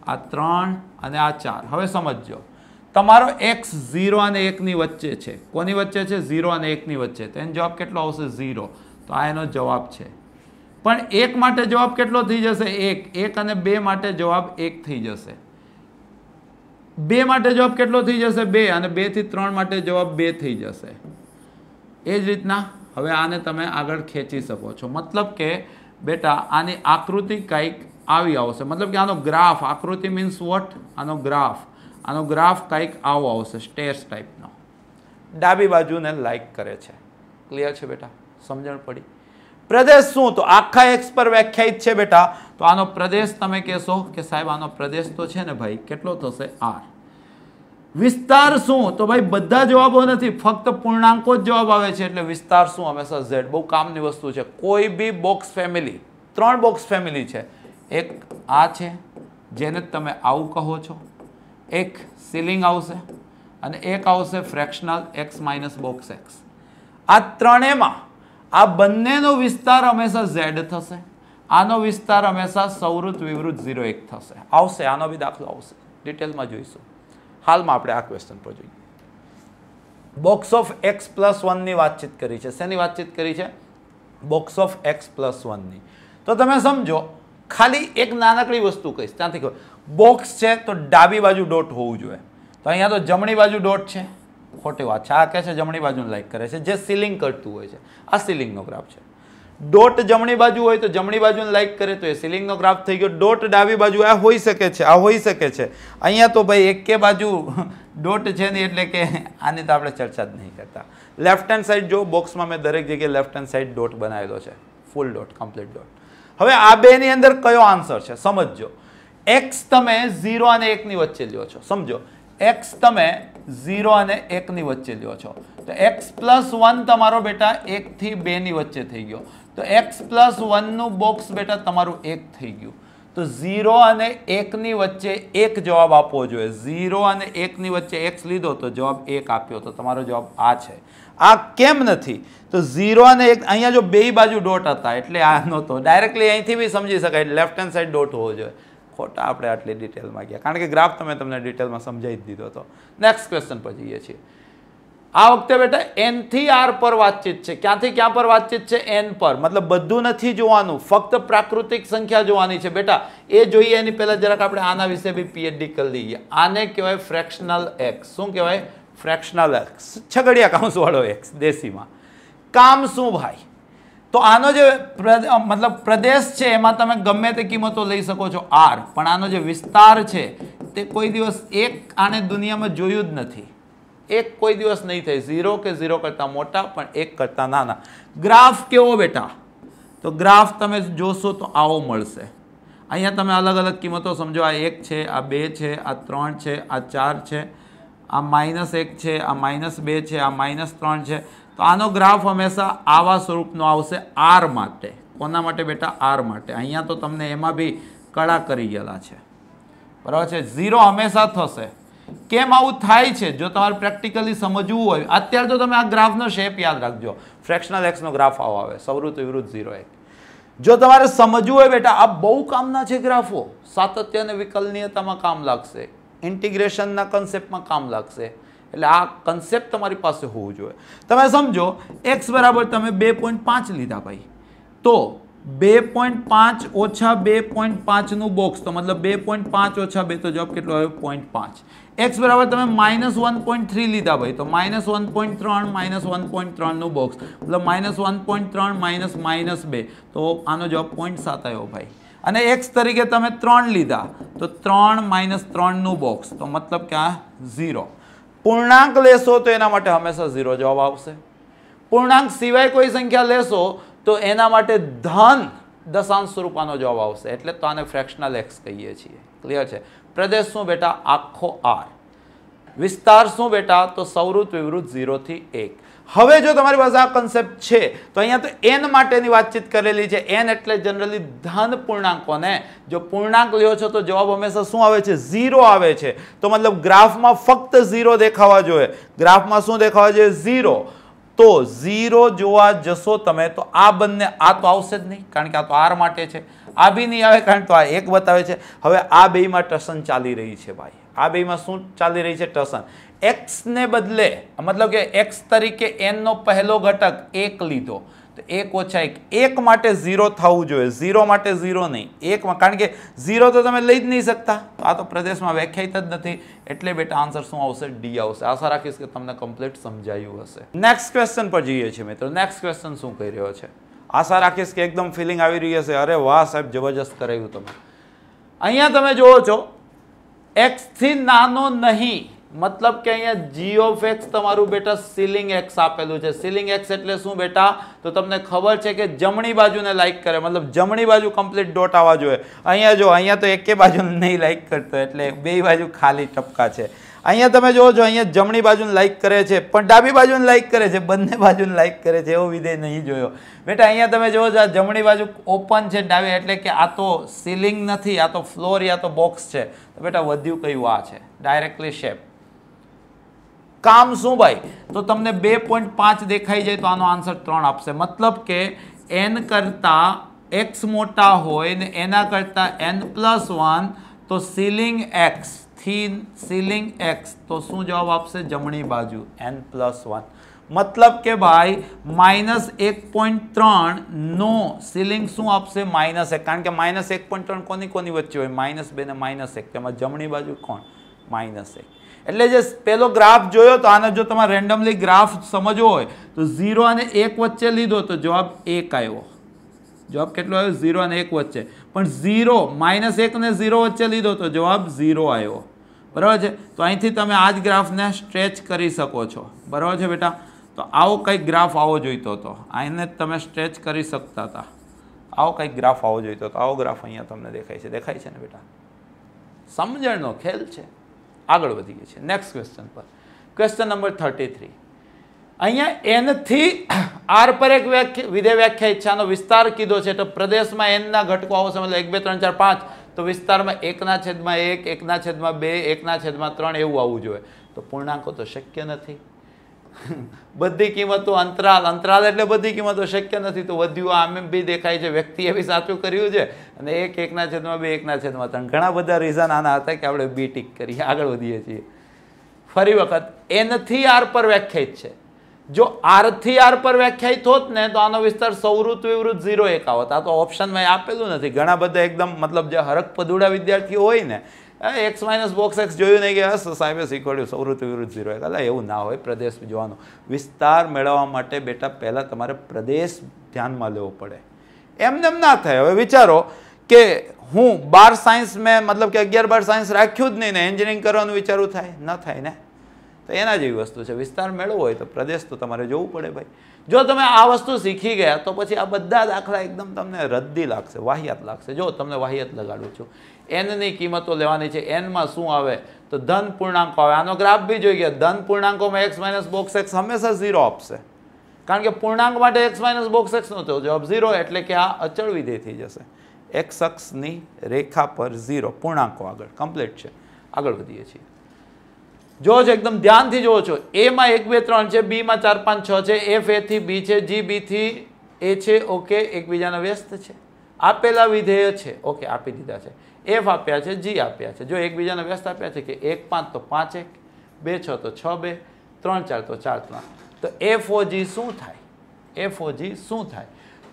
આ ત્રણ અને આ ચાર હવે સમજજો તમારો એક્સ ઝીરો અને એકની વચ્ચે છે કોની વચ્ચે છે ઝીરો અને એકની વચ્ચે તો એનો જવાબ કેટલો આવશે ઝીરો તો આ એનો જવાબ છે પણ એક માટે જવાબ કેટલો થઈ જશે એક એક અને બે માટે જવાબ એક થઈ જશે બે માટે જવાબ કેટલો થઈ જશે બે અને બેથી ત્રણ માટે જવાબ બે થઈ જશે એ જ રીતના હવે આને તમે આગળ ખેંચી શકો છો મતલબ કે બેટા આની આકૃતિ કાંઈક આવી આવશે મતલબ કે આનો ગ્રાફ આકૃતિ મીન્સ વોટ આનો ગ્રાફ આનો ગ્રાફ કાંઈક આવો આવશે સ્ટેર્સ ટાઈપનો ડાબી બાજુને લાઇક કરે છે ક્લિયર છે બેટા સમજણ પડી પ્રદેશ શું તો આખા એક્સ પર વ્યાખ્યાયિત છે બેટા તો આનો પ્રદેશ તમે કહેશો કે સાહેબ આનો પ્રદેશ તો છે ને ભાઈ કેટલો થશે આર વિસ્તાર શું તો ભાઈ બધા જવાબો નથી ફક્ત પૂર્ણાંકો જ જવાબ આવે છે એટલે વિસ્તાર શું હંમેશા ઝેડ બહુ કામની વસ્તુ છે કોઈ બી બોક્સ ફેમિલી ત્રણ બોક્સ ફેમિલી છે એક આ છે જેને તમે આવું કહો છો એક સીલિંગ આવશે અને એક આવશે fractional X minus box X આ ત્રણેમાં આ બંનેનો વિસ્તાર હંમેશા ઝેડ થશે આનો વિસ્તાર હંમેશા સૌરૃત વિવૃત ઝીરો એક થશે આવશે આનો બી દાખલો આવશે ડિટેલમાં જોઈશું હાલમાં આપણે આ ક્વેશ્ચન પર જોઈએ બોક્સ ઓફ એક્સ પ્લસ વનની વાતચીત કરી છે શેની વાતચીત કરી છે બોક્સ ઓફ એક્સ પ્લસ વનની તો તમે સમજો ખાલી એક નાનકડી વસ્તુ કહીશ ત્યાંથી ખબર બોક્સ છે તો ડાબી બાજુ ડોટ હોવું જોઈએ તો અહીંયા તો જમણી બાજુ ડોટ છે ખોટી વાત છે આ કહે છે જમણી બાજુને લાઈક કરે છે જે સીલિંગ કરતું હોય છે આ સીલિંગનો ગ્રાફ છે ડોટ જમણી બાજુ હોય તો જમણી બાજુને લાઇક કરે તો એ સિલિંગનો ગ્રાફ થઈ ગયો ડોટ ડાબી બાજુ આ હોઈ શકે છે આ હોઈ શકે છે અહીંયા તો ભાઈ એકે બાજુ (laughs) ડોટ છે ને એટલે કે આની તો આપણે ચર્ચા જ નહીં કરતા લેફ્ટ હેન્ડ સાઈડ જો બોક્સમાં મેં દરેક જગ્યાએ લેફ્ટ હેન્ડ સાઈડ ડોટ બનાવેલો છે ફૂલ ડોટ કમ્પ્લીટ ડોટ હવે આ બેની અંદર કયો આન્સર છે સમજો એક્સ તમે ઝીરો અને એકની વચ્ચે લ્યો છો સમજો એક્સ તમે ઝીરો અને એકની વચ્ચે લ્યો છો તો એક્સ પ્લસ વન તમારો બેટા એકથી બેની વચ્ચે થઈ ગયો તો એક્સ પ્લસ વનનું બોક્સ બેટા તમારું એક થઈ ગયું તો ઝીરો અને એકની વચ્ચે એક જવાબ આપવો જોઈએ ઝીરો અને એકની વચ્ચે એક્સ લીધો તો જવાબ એક આપ્યો તો તમારો જવાબ આ છે આ કેમ નથી તો ઝીરો અને એક અહીંયા જો બે બાજુ ડોટ હતા એટલે આ નહોતો ડાયરેક્ટલી અહીંથી બી સમજી શકાય લેફ્ટ હેન્ડ સાઈડ ડોટ હોવો જોઈએ ખોટા આપણે આટલી ડિટેલમાં ગયા કારણ કે ગ્રાફ તમે તમને ડિટેલમાં સમજાવી જ દીધો હતો નેક્સ્ટ ક્વેશ્ચન પર જઈએ છીએ આ વખતે બેટા એનથી આર પર વાતચીત છે ક્યાંથી ક્યાં પર વાતચીત છે એન પર મતલબ બધું નથી જોવાનું ફક્ત પ્રાકૃતિક સંખ્યા જોવાની છે બેટા એ જોઈએ એની પહેલાં જરાક આપણે આના વિશે બી પીએચડી કરી લઈએ આને કહેવાય ફ્રેક્શનલ એક્સ શું કહેવાય ફ્રેક્શનલ એક્સ છગડિયા કાંસવાળો એક્સ દેશીમાં કામ શું ભાઈ તો આનો જે મતલબ પ્રદેશ છે એમાં તમે ગમે તે કિંમતો લઈ શકો છો આર પણ આનો જે વિસ્તાર છે તે કોઈ દિવસ એક આને દુનિયામાં જોયું જ નથી એક કોઈ દિવસ નહીં થાય ઝીરો કે ઝીરો કરતાં મોટા પણ એક કરતાં નાના ગ્રાફ કેવો બેટા તો ગ્રાફ તમે જોશો તો આવો મળશે અહીંયા તમે અલગ અલગ કિંમતો સમજો આ એક છે આ બે છે આ ત્રણ છે આ ચાર છે આ માઇનસ એક છે આ માઇનસ બે છે આ માઇનસ ત્રણ છે તો આનો ગ્રાફ હંમેશા આવા સ્વરૂપનો આવશે આર માટે કોના માટે બેટા આર માટે અહીંયા તો તમને એમાં બી કળા કરી ગયેલા છે બરાબર છે ઝીરો હંમેશા થશે કેમ આવું થાય છે જો તમારે પ્રેક્ટિકલી સમજવું હોય અત્યારે તો તમે આ ગ્રાફનો શેપ યાદ રાખજો ફ્રેક્શનલ એક્સનો ગ્રાફ આવો આવે સવૃત વિરુદ્ધ ઝીરો એક જો તમારે સમજવું હોય બેટા આ બહુ કામના છે ગ્રાફો સાતત્ય અને વિકલનીયતામાં કામ લાગશે ઇન્ટિગ્રેશનના કન્સેપ્ટમાં કામ લાગશે એટલે આ કન્સેપ્ટ તમારી પાસે હોવું જોઈએ તમે સમજો એક્સ બરાબર તમે બે પોઈન્ટ પાંચ લીધા ભાઈ તો બે પોઈન્ટ પાંચ ઓછા બે પોઈન્ટ પાંચનું બોક્સ તો મતલબ બે પોઈન્ટ પાંચ ઓછા બે તો જવાબ કેટલો આવ્યો પોઈન્ટ પાંચ એક્સ બરાબર તમે માઇનસ વન પોઈન્ટ થ્રી લીધા ભાઈ તો માઇનસ વન પોઈન્ટ ત્રણ માઇનસ વન પોઈન્ટ ત્રણનું બોક્સ મતલબ માઇનસ વન પોઈન્ટ ત્રણ માઇનસ માઇનસ બે તો આનો જવાબ પોઈન્ટ સાત આવ્યો ભાઈ અને એક્સ તરીકે તમે ત્રણ લીધા તો ત્રણ માઇનસ ત્રણનું બોક્સ તો મતલબ કે આ ઝીરો પૂર્ણાંક લેશો તો એના માટે હંમેશા ઝીરો જવાબ આવશે પૂર્ણાંક સિવાય કોઈ સંખ્યા લેશો તો એના માટે ધન દશાંશ સ્વરૂપાનો જવાબ આવશે એટલે તો આને ફ્રેક્શનલ એક્સ કહીએ છીએ ક્લિયર છે પ્રદેશ શું બેટા આખો આર વિસ્તાર શું બેટા તો સવૃત વિવૃત ઝીરોથી એક હવે જો તમારી પાસે આ કન્સેપ્ટ છે તો અહીંયા તો એન માટેની વાતચીત કરેલી છે એન એટલે જનરલી ધન પૂર્ણાંકોને જો પૂર્ણાંક લ્યો છો તો જવાબ હંમેશા શું આવે છે ઝીરો આવે છે તો મતલબ ગ્રાફમાં ફક્ત ઝીરો દેખાવા જોઈએ ગ્રાફમાં શું દેખાવા જોઈએ ઝીરો તો ઝીરો જોવા જશો તમે તો આ બંને આ તો આવશે જ નહીં કારણ કે આ તો આર માટે છે આ બી નહીં આવે કારણ તો આ એક બતાવે છે હવે આ બેમાં ટસન ચાલી રહી છે ભાઈ આ બેમાં શું ચાલી રહી છે ટસન એક્સને બદલે મતલબ કે એક્સ તરીકે એનનો પહેલો ઘટક એક લીધો એક ઓછા એક એક માટે ઝીરો થવું જોઈએ ઝીરો માટે ઝીરો નહીં એકમાં કારણ કે ઝીરો તો તમે લઈ જ નહીં શકતા આ તો પ્રદેશમાં વ્યાખ્યાયિત જ નથી એટલે બેટા આન્સર શું આવશે ડી આવશે આશા રાખીશ કે તમને કમ્પ્લીટ સમજાયું હશે નેક્સ્ટ ક્વેશ્ચન પર જઈએ છીએ મિત્રો નેક્સ્ટ ક્વેશ્ચન શું કહી રહ્યો છે આશા રાખીશ કે એકદમ ફિલિંગ આવી રહી હશે અરે વાહ સાહેબ જબરજસ્ત કરાયું તમે અહીંયા તમે જુઓ છો એક્સથી નાનો નહીં મતલબ કે અહીંયા જી ઓફ એક્સ તમારું બેટા સીલિંગ એક્સ આપેલું છે સીલિંગ એક્સ એટલે શું બેટા તો તમને ખબર છે કે જમણી બાજુને લાઇક કરે મતલબ જમણી બાજુ કમ્પ્લીટ ડોટ આવવા જોઈએ અહીંયા જો અહીંયા તો એકે બાજુ નહીં લાઇક કરતો એટલે બે બાજુ ખાલી ટપકા છે અહીંયા તમે જુઓ છો અહીંયા જમણી બાજુને લાઇક કરે છે પણ ડાબી બાજુને લાઇક કરે છે બંને બાજુને લાઇક કરે છે એવો વિધેય નહીં જોયો બેટા અહીંયા તમે જુઓ છો જમણી બાજુ ઓપન છે ડાબી એટલે કે આ તો સીલિંગ નથી આ તો ફ્લોર યા તો બોક્સ છે તો બેટા વધ્યું કયું આ છે ડાયરેક્ટલી શેપ काम शू भाई तो तमने बे पॉइंट पांच देखाई जाए तो आंसर त्रन आप मतलब के एन करता एक्स मोटा होना करता एन प्लस वन तो सीलिंग एक्स थीन सीलिंग एक्स तो शू जवाब आपसे जमणी बाजू एन प्लस वन मतलब के भाई माइनस एक पॉइंट त्रन नो सीलिंग शू आपसे माइनस एक कारण के माइनस एक पॉइंट त्रन को वच्चे माइनस बे ने माइनस एक जमनी बाजू कोण माइनस एक એટલે જે પેલો ગ્રાફ જોયો તો આને જો તમારે રેન્ડમલી ગ્રાફ સમજવો હોય તો ઝીરો અને એક વચ્ચે લીધો તો જવાબ એક આવ્યો જવાબ કેટલો આવ્યો ઝીરો અને એક વચ્ચે પણ ઝીરો માઇનસ એકને ઝીરો વચ્ચે લીધો તો જવાબ ઝીરો આવ્યો બરાબર છે તો અહીંથી તમે આ જ ગ્રાફને સ્ટ્રેચ કરી શકો છો બરાબર છે બેટા તો આવો કંઈક ગ્રાફ આવો જોઈતો હતો આને તમે સ્ટ્રેચ કરી શકતા હતા આવો કંઈક ગ્રાફ આવો જોઈતો હતો આવો ગ્રાફ અહીંયા તમને દેખાય છે દેખાય છે ને બેટા સમજણનો ખેલ છે આગળ વધીએ છીએ નેક્સ્ટ ક્વેશ્ચન પર ક્વેશ્ચન નંબર થર્ટી થ્રી અહીંયા એનથી આર પર એક વિધે વ્યાખ્યા ઈચ્છાનો વિસ્તાર કીધો છે તો પ્રદેશમાં એનના ઘટકો આવો મતલબ એક બે ત્રણ ચાર પાંચ તો વિસ્તારમાં એકના છેદમાં એક એકના છેદમાં બે એકના છેદમાં ત્રણ એવું આવવું જોઈએ તો પૂર્ણાંકો તો શક્ય નથી (laughs) બધી કિંમતો અંતરાલ અંતરાલ એટલે બધી કિંમતો શક્ય નથી તો વધ્યું આમ એમ બી દેખાય છે વ્યક્તિએ બી સાચું કર્યું છે અને એક એકના છેદમાં બે એકના છેદમાં ત્રણ ઘણા બધા રીઝન આના હતા કે આપણે બી ટીક કરીએ આગળ વધીએ છીએ ફરી વખત એનથી આર પર વ્યાખ્યાયિત છે જો આરથી આર પર વ્યાખ્યાયિત હોત ને તો આનો વિસ્તાર સૌરૃત વિવૃત ઝીરો એક આવત આ તો ઓપ્શનમાં આપેલું નથી ઘણા બધા એકદમ મતલબ જે હરક પદુડા વિદ્યાર્થીઓ હોય ને એક્સ માઇનસ બોક્સ એક્સ જોયું નહીં કે હસ સાહેબે શીખવાડ્યું સૌરૃત્વ વિરુદ્ધ ઝીરો એક એટલે એવું ના હોય પ્રદેશ જોવાનો વિસ્તાર મેળવવા માટે બેટા પહેલાં તમારે પ્રદેશ ધ્યાનમાં લેવો પડે એમને એમ ના થાય હવે વિચારો કે હું બાર સાયન્સ મેં મતલબ કે અગિયાર બાર સાયન્સ રાખ્યું જ નહીં ને એન્જિનિયરિંગ કરવાનું વિચારું થાય ન થાય ને તો એના જેવી વસ્તુ છે વિસ્તાર મેળવવો હોય તો પ્રદેશ તો તમારે જોવું પડે ભાઈ જો તમે આ વસ્તુ શીખી ગયા તો પછી આ બધા દાખલા એકદમ તમને રદ્દી લાગશે વાહિયાત લાગશે જો તમને વાહિયાત લગાડું છું એનની કિંમતો લેવાની છે એનમાં શું આવે તો ધન પૂર્ણાંકો આવે આનો ગ્રાફ બી જોઈ ગયા ધન પૂર્ણાંકોમાં એક્સ માઇનસ બોક્સ એક્સ હંમેશા ઝીરો આપશે કારણ કે પૂર્ણાંક માટે એક્સ માઇનસ બોક્સ એક્સનો થયો જવાબ ઝીરો એટલે કે આ અચળ વિધેય થઈ જશે એક્સ અક્ષની રેખા પર ઝીરો પૂર્ણાંકો આગળ કમ્પ્લીટ છે આગળ વધીએ છીએ જોવો છો એકદમ ધ્યાનથી જોવો છો એમાં એક બે ત્રણ છે બીમાં ચાર પાંચ છ છે એફ એથી બી છે જી બીથી એ છે ઓકે એકબીજાના વ્યસ્ત છે આપેલા વિધેય છે ઓકે આપી દીધા છે એફ આપ્યા છે જી આપ્યા છે જો એકબીજાના વ્યસ્ત આપ્યા છે કે એક પાંચ તો પાંચ એક બે છ તો છ બે ત્રણ ચાર તો ચાર ત્રણ તો એફ જી શું થાય એફ જી શું થાય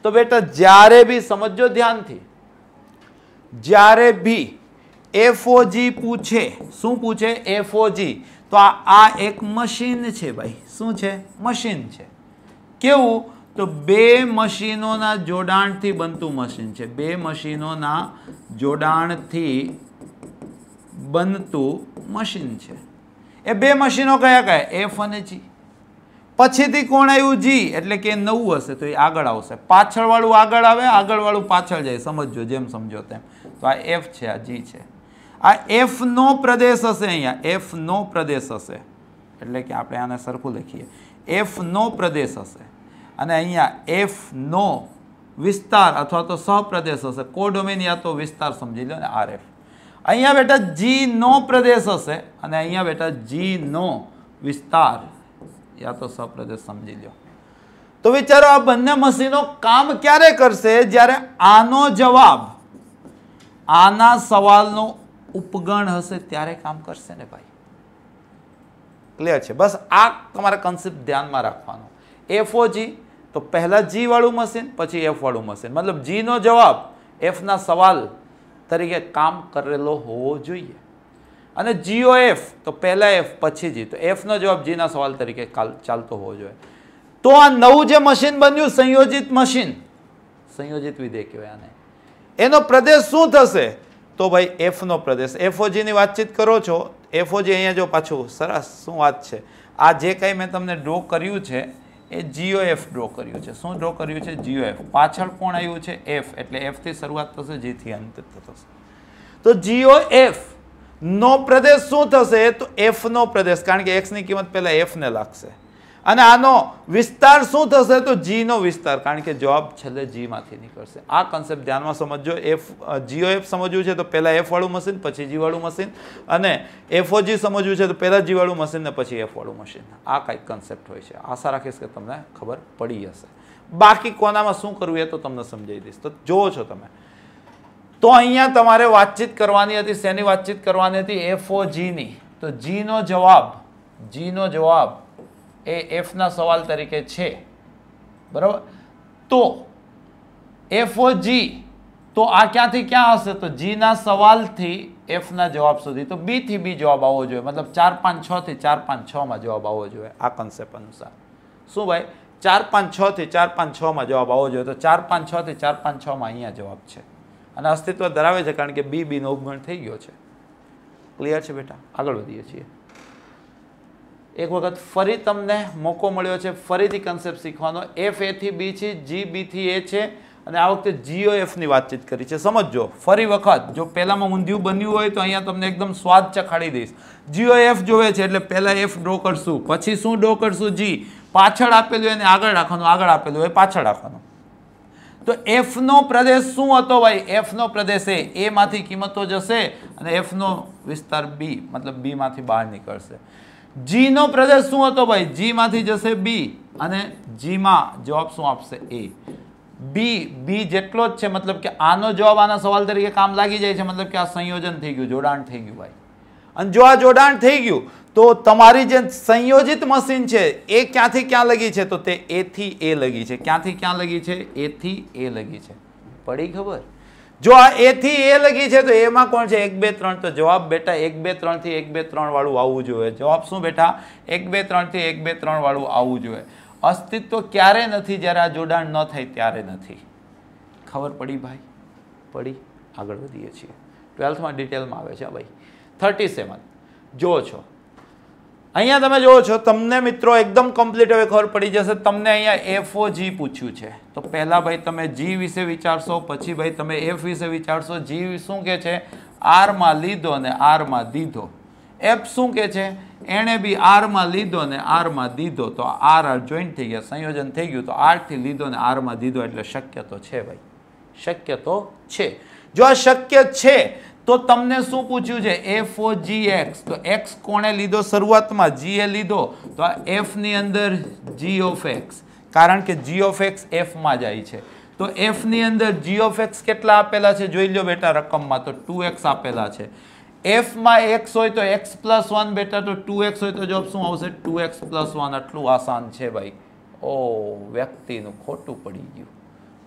તો બેટા જ્યારે બી સમજો ધ્યાનથી જ્યારે બી એફ જી પૂછે શું પૂછે એફ જી તો આ એક મશીન છે ભાઈ શું છે મશીન છે કેવું તો બે મશીનોના જોડાણથી બનતું મશીન છે બે મશીનોના જોડાણથી બનતું મશીન છે એ બે મશીનો કયા કયા એફ અને જી પછીથી કોણ આવ્યું જી એટલે કે નવું હશે તો એ આગળ આવશે પાછળવાળું આગળ આવે આગળવાળું પાછળ જાય સમજો જેમ સમજો તેમ તો આ એફ છે આ જી છે આ એફનો પ્રદેશ હશે અહીંયા એફનો પ્રદેશ હશે એટલે કે આપણે આને સરખું લખીએ એફનો પ્રદેશ હશે અને અહીંયા એફનો વિસ્તાર અથવા તો સહપ્રદેશ હશે કોડોમેન યા તો વિસ્તાર સમજી લો ને આર એફ અહીંયા બેટા જીનો પ્રદેશ હશે અને અહીંયા બેટા જીનો વિસ્તાર યા તો સહપ્રદેશ સમજી લો તો વિચારો આ બંને મશીનો કામ ક્યારે કરશે જ્યારે આનો જવાબ આના સવાલનો ઉપગણ હશે ત્યારે કામ કરશે ને ભાઈ ક્લિયર છે બસ આ તમારે કન્સેપ્ટ ધ્યાનમાં રાખવાનો એફઓજી તો પહેલાં જીવાળું મશીન પછી એફ વાળું મશીન મતલબ જીનો જવાબ એફના સવાલ તરીકે કામ કરેલો હોવો જોઈએ અને જીઓ એફ તો પહેલાં એફ પછી જી તો એફનો જવાબ જીના સવાલ તરીકે ચાલતો હોવો જોઈએ તો આ નવું જે મશીન બન્યું સંયોજિત મશીન સંયોજિત વિધેય કહેવાય આને એનો પ્રદેશ શું થશે તો ભાઈ એફનો પ્રદેશ એફઓજીની વાતચીત કરો છો એફઓજી અહીંયા જો પાછું સરસ શું વાત છે આ જે કંઈ મેં તમને ડ્રો કર્યું છે એ જીઓએફ ડ્રો કર્યું છે શું ડ્રો કર્યું છે જીઓ એફ પાછળ કોણ આવ્યું છે એફ એટલે એફથી શરૂઆત થશે જીથી અંત થશે તો જીઓએફ નો પ્રદેશ શું થશે તો એફનો પ્રદેશ કારણ કે એક્સની કિંમત પહેલાં એફને લાગશે અને આનો વિસ્તાર શું થશે તો જીનો વિસ્તાર કારણ કે જવાબ છેલ્લે જીમાંથી નીકળશે આ કન્સેપ્ટ ધ્યાનમાં સમજો એફ જીઓ એફ સમજવું છે તો પહેલાં એફવાળું મશીન પછી જીવાળું મશીન અને જી સમજવું છે તો પહેલાં જીવાળું મશીન ને પછી એફ વાળું મશીન આ કંઈક કન્સેપ્ટ હોય છે આશા રાખીશ કે તમને ખબર પડી જશે બાકી કોનામાં શું કરવું એ તો તમને સમજાવી દઈશ તો જુઓ છો તમે તો અહીંયા તમારે વાતચીત કરવાની હતી શેની વાતચીત કરવાની હતી એફઓ એફઓજીની તો જીનો જવાબ જીનો જવાબ એ એફના સવાલ તરીકે છે બરાબર તો એફ જી તો આ ક્યાંથી ક્યાં હશે તો જીના સવાલથી એફના જવાબ સુધી તો બીથી બી જવાબ આવવો જોઈએ મતલબ ચાર પાંચ છથી ચાર પાંચ છમાં જવાબ આવવો જોઈએ આ કન્સેપ્ટ અનુસાર શું ભાઈ ચાર પાંચ છથી ચાર પાંચ છમાં જવાબ આવવો જોઈએ તો ચાર પાંચ છથી ચાર પાંચ છમાં અહીંયા જવાબ છે અને અસ્તિત્વ ધરાવે છે કારણ કે બી બીનો ઉપગણ થઈ ગયો છે ક્લિયર છે બેટા આગળ વધીએ છીએ એક વખત ફરી તમને મોકો મળ્યો છે ફરીથી કન્સેપ્ટ શીખવાનો એફ એથી બી છે જી બીથી એ છે અને આ વખતે જીઓ એફની વાતચીત કરી છે સમજો ફરી વખત જો પહેલાંમાં ઊંધિયું બન્યું હોય તો અહીંયા તમને એકદમ સ્વાદ ચખાડી દઈશ જીઓ એફ જોવે છે એટલે પહેલાં એફ ડ્રો કરશું પછી શું ડ્રો કરશું જી પાછળ આપેલું એને આગળ રાખવાનું આગળ આપેલું હોય પાછળ રાખવાનું તો એફનો પ્રદેશ શું હતો ભાઈ એફનો પ્રદેશ એ એમાંથી કિંમતો જશે અને એફનો વિસ્તાર બી મતલબ બીમાંથી બહાર નીકળશે જીનો પ્રદેશ શું હતો ભાઈ જીમાંથી જશે બી અને જીમાં જવાબ શું આપશે એ બી બી જેટલો જ છે મતલબ કે આનો જવાબ આના સવાલ તરીકે કામ લાગી જાય છે મતલબ કે આ સંયોજન થઈ ગયું જોડાણ થઈ ગયું ભાઈ અને જો આ જોડાણ થઈ ગયું તો તમારી જે સંયોજિત મશીન છે એ ક્યાંથી ક્યાં લગી છે તો તે એથી એ લગી છે ક્યાંથી ક્યાં લગી છે એથી એ લગી છે પડી ખબર જો આ એથી એ લખી છે તો એમાં કોણ છે એક બે ત્રણ તો જવાબ બેટા એક બે ત્રણથી એક બે ત્રણ વાળું આવવું જોઈએ જવાબ શું બેટા એક બે ત્રણથી એક બે ત્રણ વાળું આવવું જોઈએ અસ્તિત્વ ક્યારે નથી જ્યારે આ જોડાણ ન થાય ત્યારે નથી ખબર પડી ભાઈ પડી આગળ વધીએ છીએ ટ્વેલ્થમાં ડિટેલમાં આવે છે ભાઈ થર્ટી સેવન જુઓ છો અહીંયા તમે જુઓ છો તમને મિત્રો એકદમ કમ્પ્લીટ હવે ખબર પડી જશે તમને અહીંયા એફ જી પૂછ્યું છે તો પહેલાં ભાઈ તમે જી વિશે વિચારશો પછી ભાઈ તમે એફ વિશે વિચારશો જી શું કહે છે આરમાં લીધો ને આરમાં દીધો એફ શું કહે છે એણે બી આરમાં લીધો ને આરમાં દીધો તો આર આર જોઈન્ટ થઈ ગયા સંયોજન થઈ ગયું તો આરથી લીધો અને આરમાં દીધો એટલે શક્ય તો છે ભાઈ શક્ય તો છે જો આ શક્ય છે તો તમને શું પૂછ્યું છે એફ ઓ જી એક્સ તો એક્સ કોણે લીધો શરૂઆતમાં જી એ લીધો તો આ એફની અંદર જી ઓફ એક્સ કારણ કે જી ઓફ એક્સ એફમાં જાય છે તો એફની અંદર જી ઓફ એક્સ કેટલા આપેલા છે જોઈ લો બેટા રકમમાં તો ટુ એક્સ આપેલા છે એફમાં એક્સ હોય તો એક્સ પ્લસ વન બેટા તો ટુ એક્સ હોય તો જવાબ શું આવશે ટુ એક્સ પ્લસ વન આટલું આસાન છે ભાઈ ઓ વ્યક્તિનું ખોટું પડી ગયું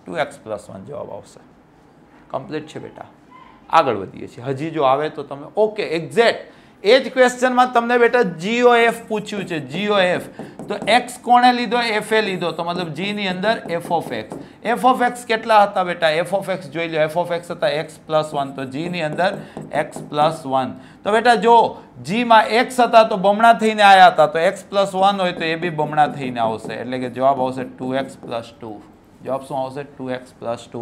ટુ એક્સ પ્લસ વન જવાબ આવશે કમ્પ્લીટ છે બેટા આગળ વધીએ છીએ હજી જો આવે તો તમે ઓકે એક્ઝેક્ટ એ જ ક્વેશ્ચનમાં તમને બેટા જીઓ એફ પૂછ્યું છે જીઓ એફ તો એક્સ કોણે લીધો એફ એ લીધો તો મતલબ જીની અંદર F of X F of X કેટલા હતા બેટા એફ ઓફ એક્સ જોઈ લો એફ ઓફ એક્સ હતા એક્સ પ્લસ વન તો જીની અંદર એક્સ પ્લસ વન તો બેટા જો જીમાં એક્સ હતા તો બમણા થઈને આવ્યા હતા તો એક્સ પ્લસ વન હોય તો એ બી બમણા થઈને આવશે એટલે કે જવાબ આવશે ટુ એક્સ પ્લસ ટુ જવાબ શું આવશે ટુ એક્સ પ્લસ ટુ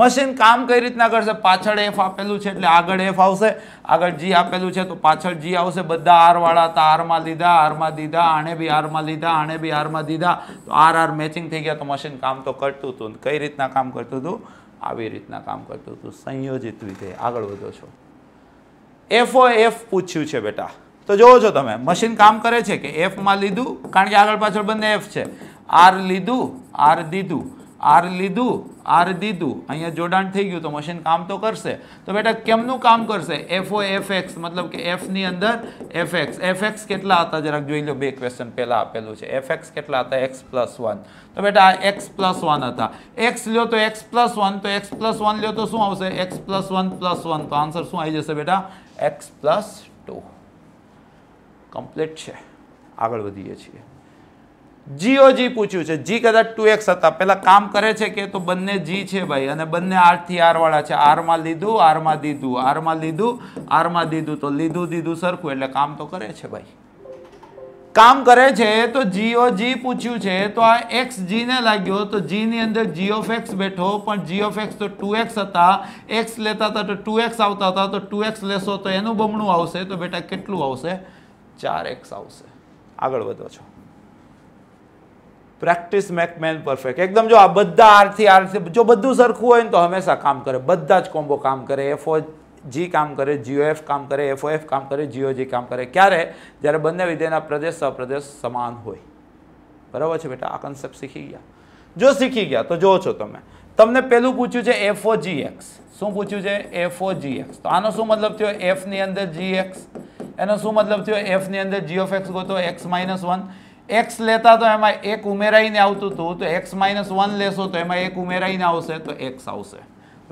મશીન કામ કઈ રીતના કરશે પાછળ એફ આપેલું છે એટલે આગળ એફ આવશે આગળ જી આપેલું છે તો પાછળ જી આવશે બધા આરવાળા હતા આરમાં લીધા આરમાં દીધા આણે બી આરમાં લીધા આણે બી આરમાં દીધા તો આર આર મેચિંગ થઈ ગયા તો મશીન કામ તો કરતું હતું કઈ રીતના કામ કરતું હતું આવી રીતના કામ કરતું હતું સંયોજિત રીતે આગળ વધો છો એફઓ એફ પૂછ્યું છે બેટા તો જુઓ છો તમે મશીન કામ કરે છે કે એફમાં લીધું કારણ કે આગળ પાછળ બંને એફ છે આર લીધું આર દીધું આર લીધું આર દીધું અહીંયા જોડાણ થઈ ગયું તો મશીન કામ તો કરશે તો બેટા કેમનું કામ કરશે એફઓ એફ એક્સ મતલબ કે એફની અંદર એફ એક્સ એફ એક્સ કેટલા હતા જરાક જોઈ લો બે ક્વેશ્ચન પહેલાં આપેલું છે એફ એક્સ કેટલા હતા એક્સ પ્લસ વન તો બેટા આ એક્સ પ્લસ વન હતા એક્સ લ્યો તો એક્સ પ્લસ વન તો એક્સ પ્લસ વન લ્યો તો શું આવશે X plus one plus one તો આન્સર શું આવી જશે બેટા એક્સ પ્લસ ટુ કમ્પ્લીટ છે આગળ વધીએ છીએ જીઓ જી પૂછ્યું છે જી કદાચ ટુ એક્સ હતા પહેલાં કામ કરે છે કે તો બંને જી છે ભાઈ અને બંને આરથી આરવાળા છે આરમાં લીધું આરમાં દીધું આરમાં લીધું આરમાં દીધું તો લીધું દીધું સરખું એટલે કામ તો કરે છે ભાઈ કામ કરે છે તો જીઓ જી પૂછ્યું છે તો આ એક્સ જીને લાગ્યો તો જીની અંદર જીઓ ફેક્સ બેઠો પણ જીઓ ફેક્સ તો ટુ એક્સ હતા એક્સ લેતા હતા તો ટુ એક્સ આવતા હતા તો ટુ એક્સ લેશો તો એનું બમણું આવશે તો બેટા કેટલું આવશે ચાર એક્સ આવશે આગળ વધો છો પ્રેક્ટિસ મેક મેન પરફેક્ટ એકદમ જો આ બધા આરથી આરથી જો બધું સરખું હોય ને તો હંમેશા કામ કરે બધા જ કોમ્બો કામ કરે એફઓ જી કામ કરે જીઓ એફ કામ કરે એફઓ એફ કામ કરે જીઓ જી કામ કરે ક્યારે જ્યારે બંને વિધેયના પ્રદેશ સપ્રદેશ સમાન હોય બરાબર છે બેટા આ કન્સેપ્ટ શીખી ગયા જો શીખી ગયા તો જુઓ છો તમે તમને પહેલું પૂછ્યું છે એફઓ જી એક્સ શું પૂછ્યું છે એફઓ જી એક્સ તો આનો શું મતલબ થયો એફની અંદર જી એક્સ એનો શું મતલબ થયો એફની અંદર જી ઓફ એક્સ ગોતો એક્સ માઇનસ વન એક્સ લેતા તો એમાં એક ઉમેરાઈને આવતું હતું તો એક્સ માઇનસ વન લેશો તો એમાં એક ઉમેરાઈને આવશે તો એક્સ આવશે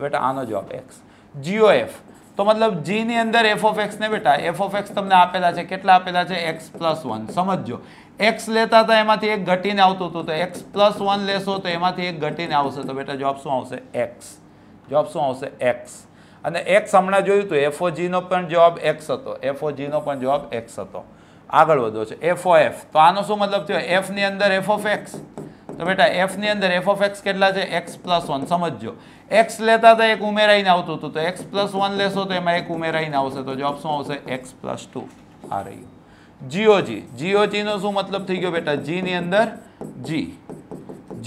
બેટા આનો જવાબ એક્સ જીઓ એફ તો મતલબ જીની અંદર એફ ઓફ ને બેટા એફ ઓફ એક્સ તમને આપેલા છે કેટલા આપેલા છે એક્સ પ્લસ વન સમજો એક્સ લેતા હતા એમાંથી એક ઘટીને આવતું હતું તો એક્સ પ્લસ વન લેશો તો એમાંથી એક ઘટીને આવશે તો બેટા જવાબ શું આવશે એક્સ જવાબ શું આવશે એક્સ અને એક્સ હમણાં જોયું હતું જીનો પણ જવાબ એક્સ હતો જીનો પણ જવાબ એક્સ હતો આગળ વધો છે એફ ઓ એફ તો આનો શું મતલબ થયો એફની અંદર એફ ઓફ એક્સ તો બેટા એફની અંદર એફ ઓફ એક્સ કેટલા છે એક્સ પ્લસ વન સમજો એક્સ લેતા હતા એક ઉમેરાઈને આવતું હતું તો એક્સ પ્લસ વન લેશો તો એમાં એક ઉમેરાઈને આવશે તો જવાબ શું આવશે એક્સ પ્લસ ટુ આ રહ્યું જીઓજી જીઓજીનો શું મતલબ થઈ ગયો બેટા જીની અંદર જી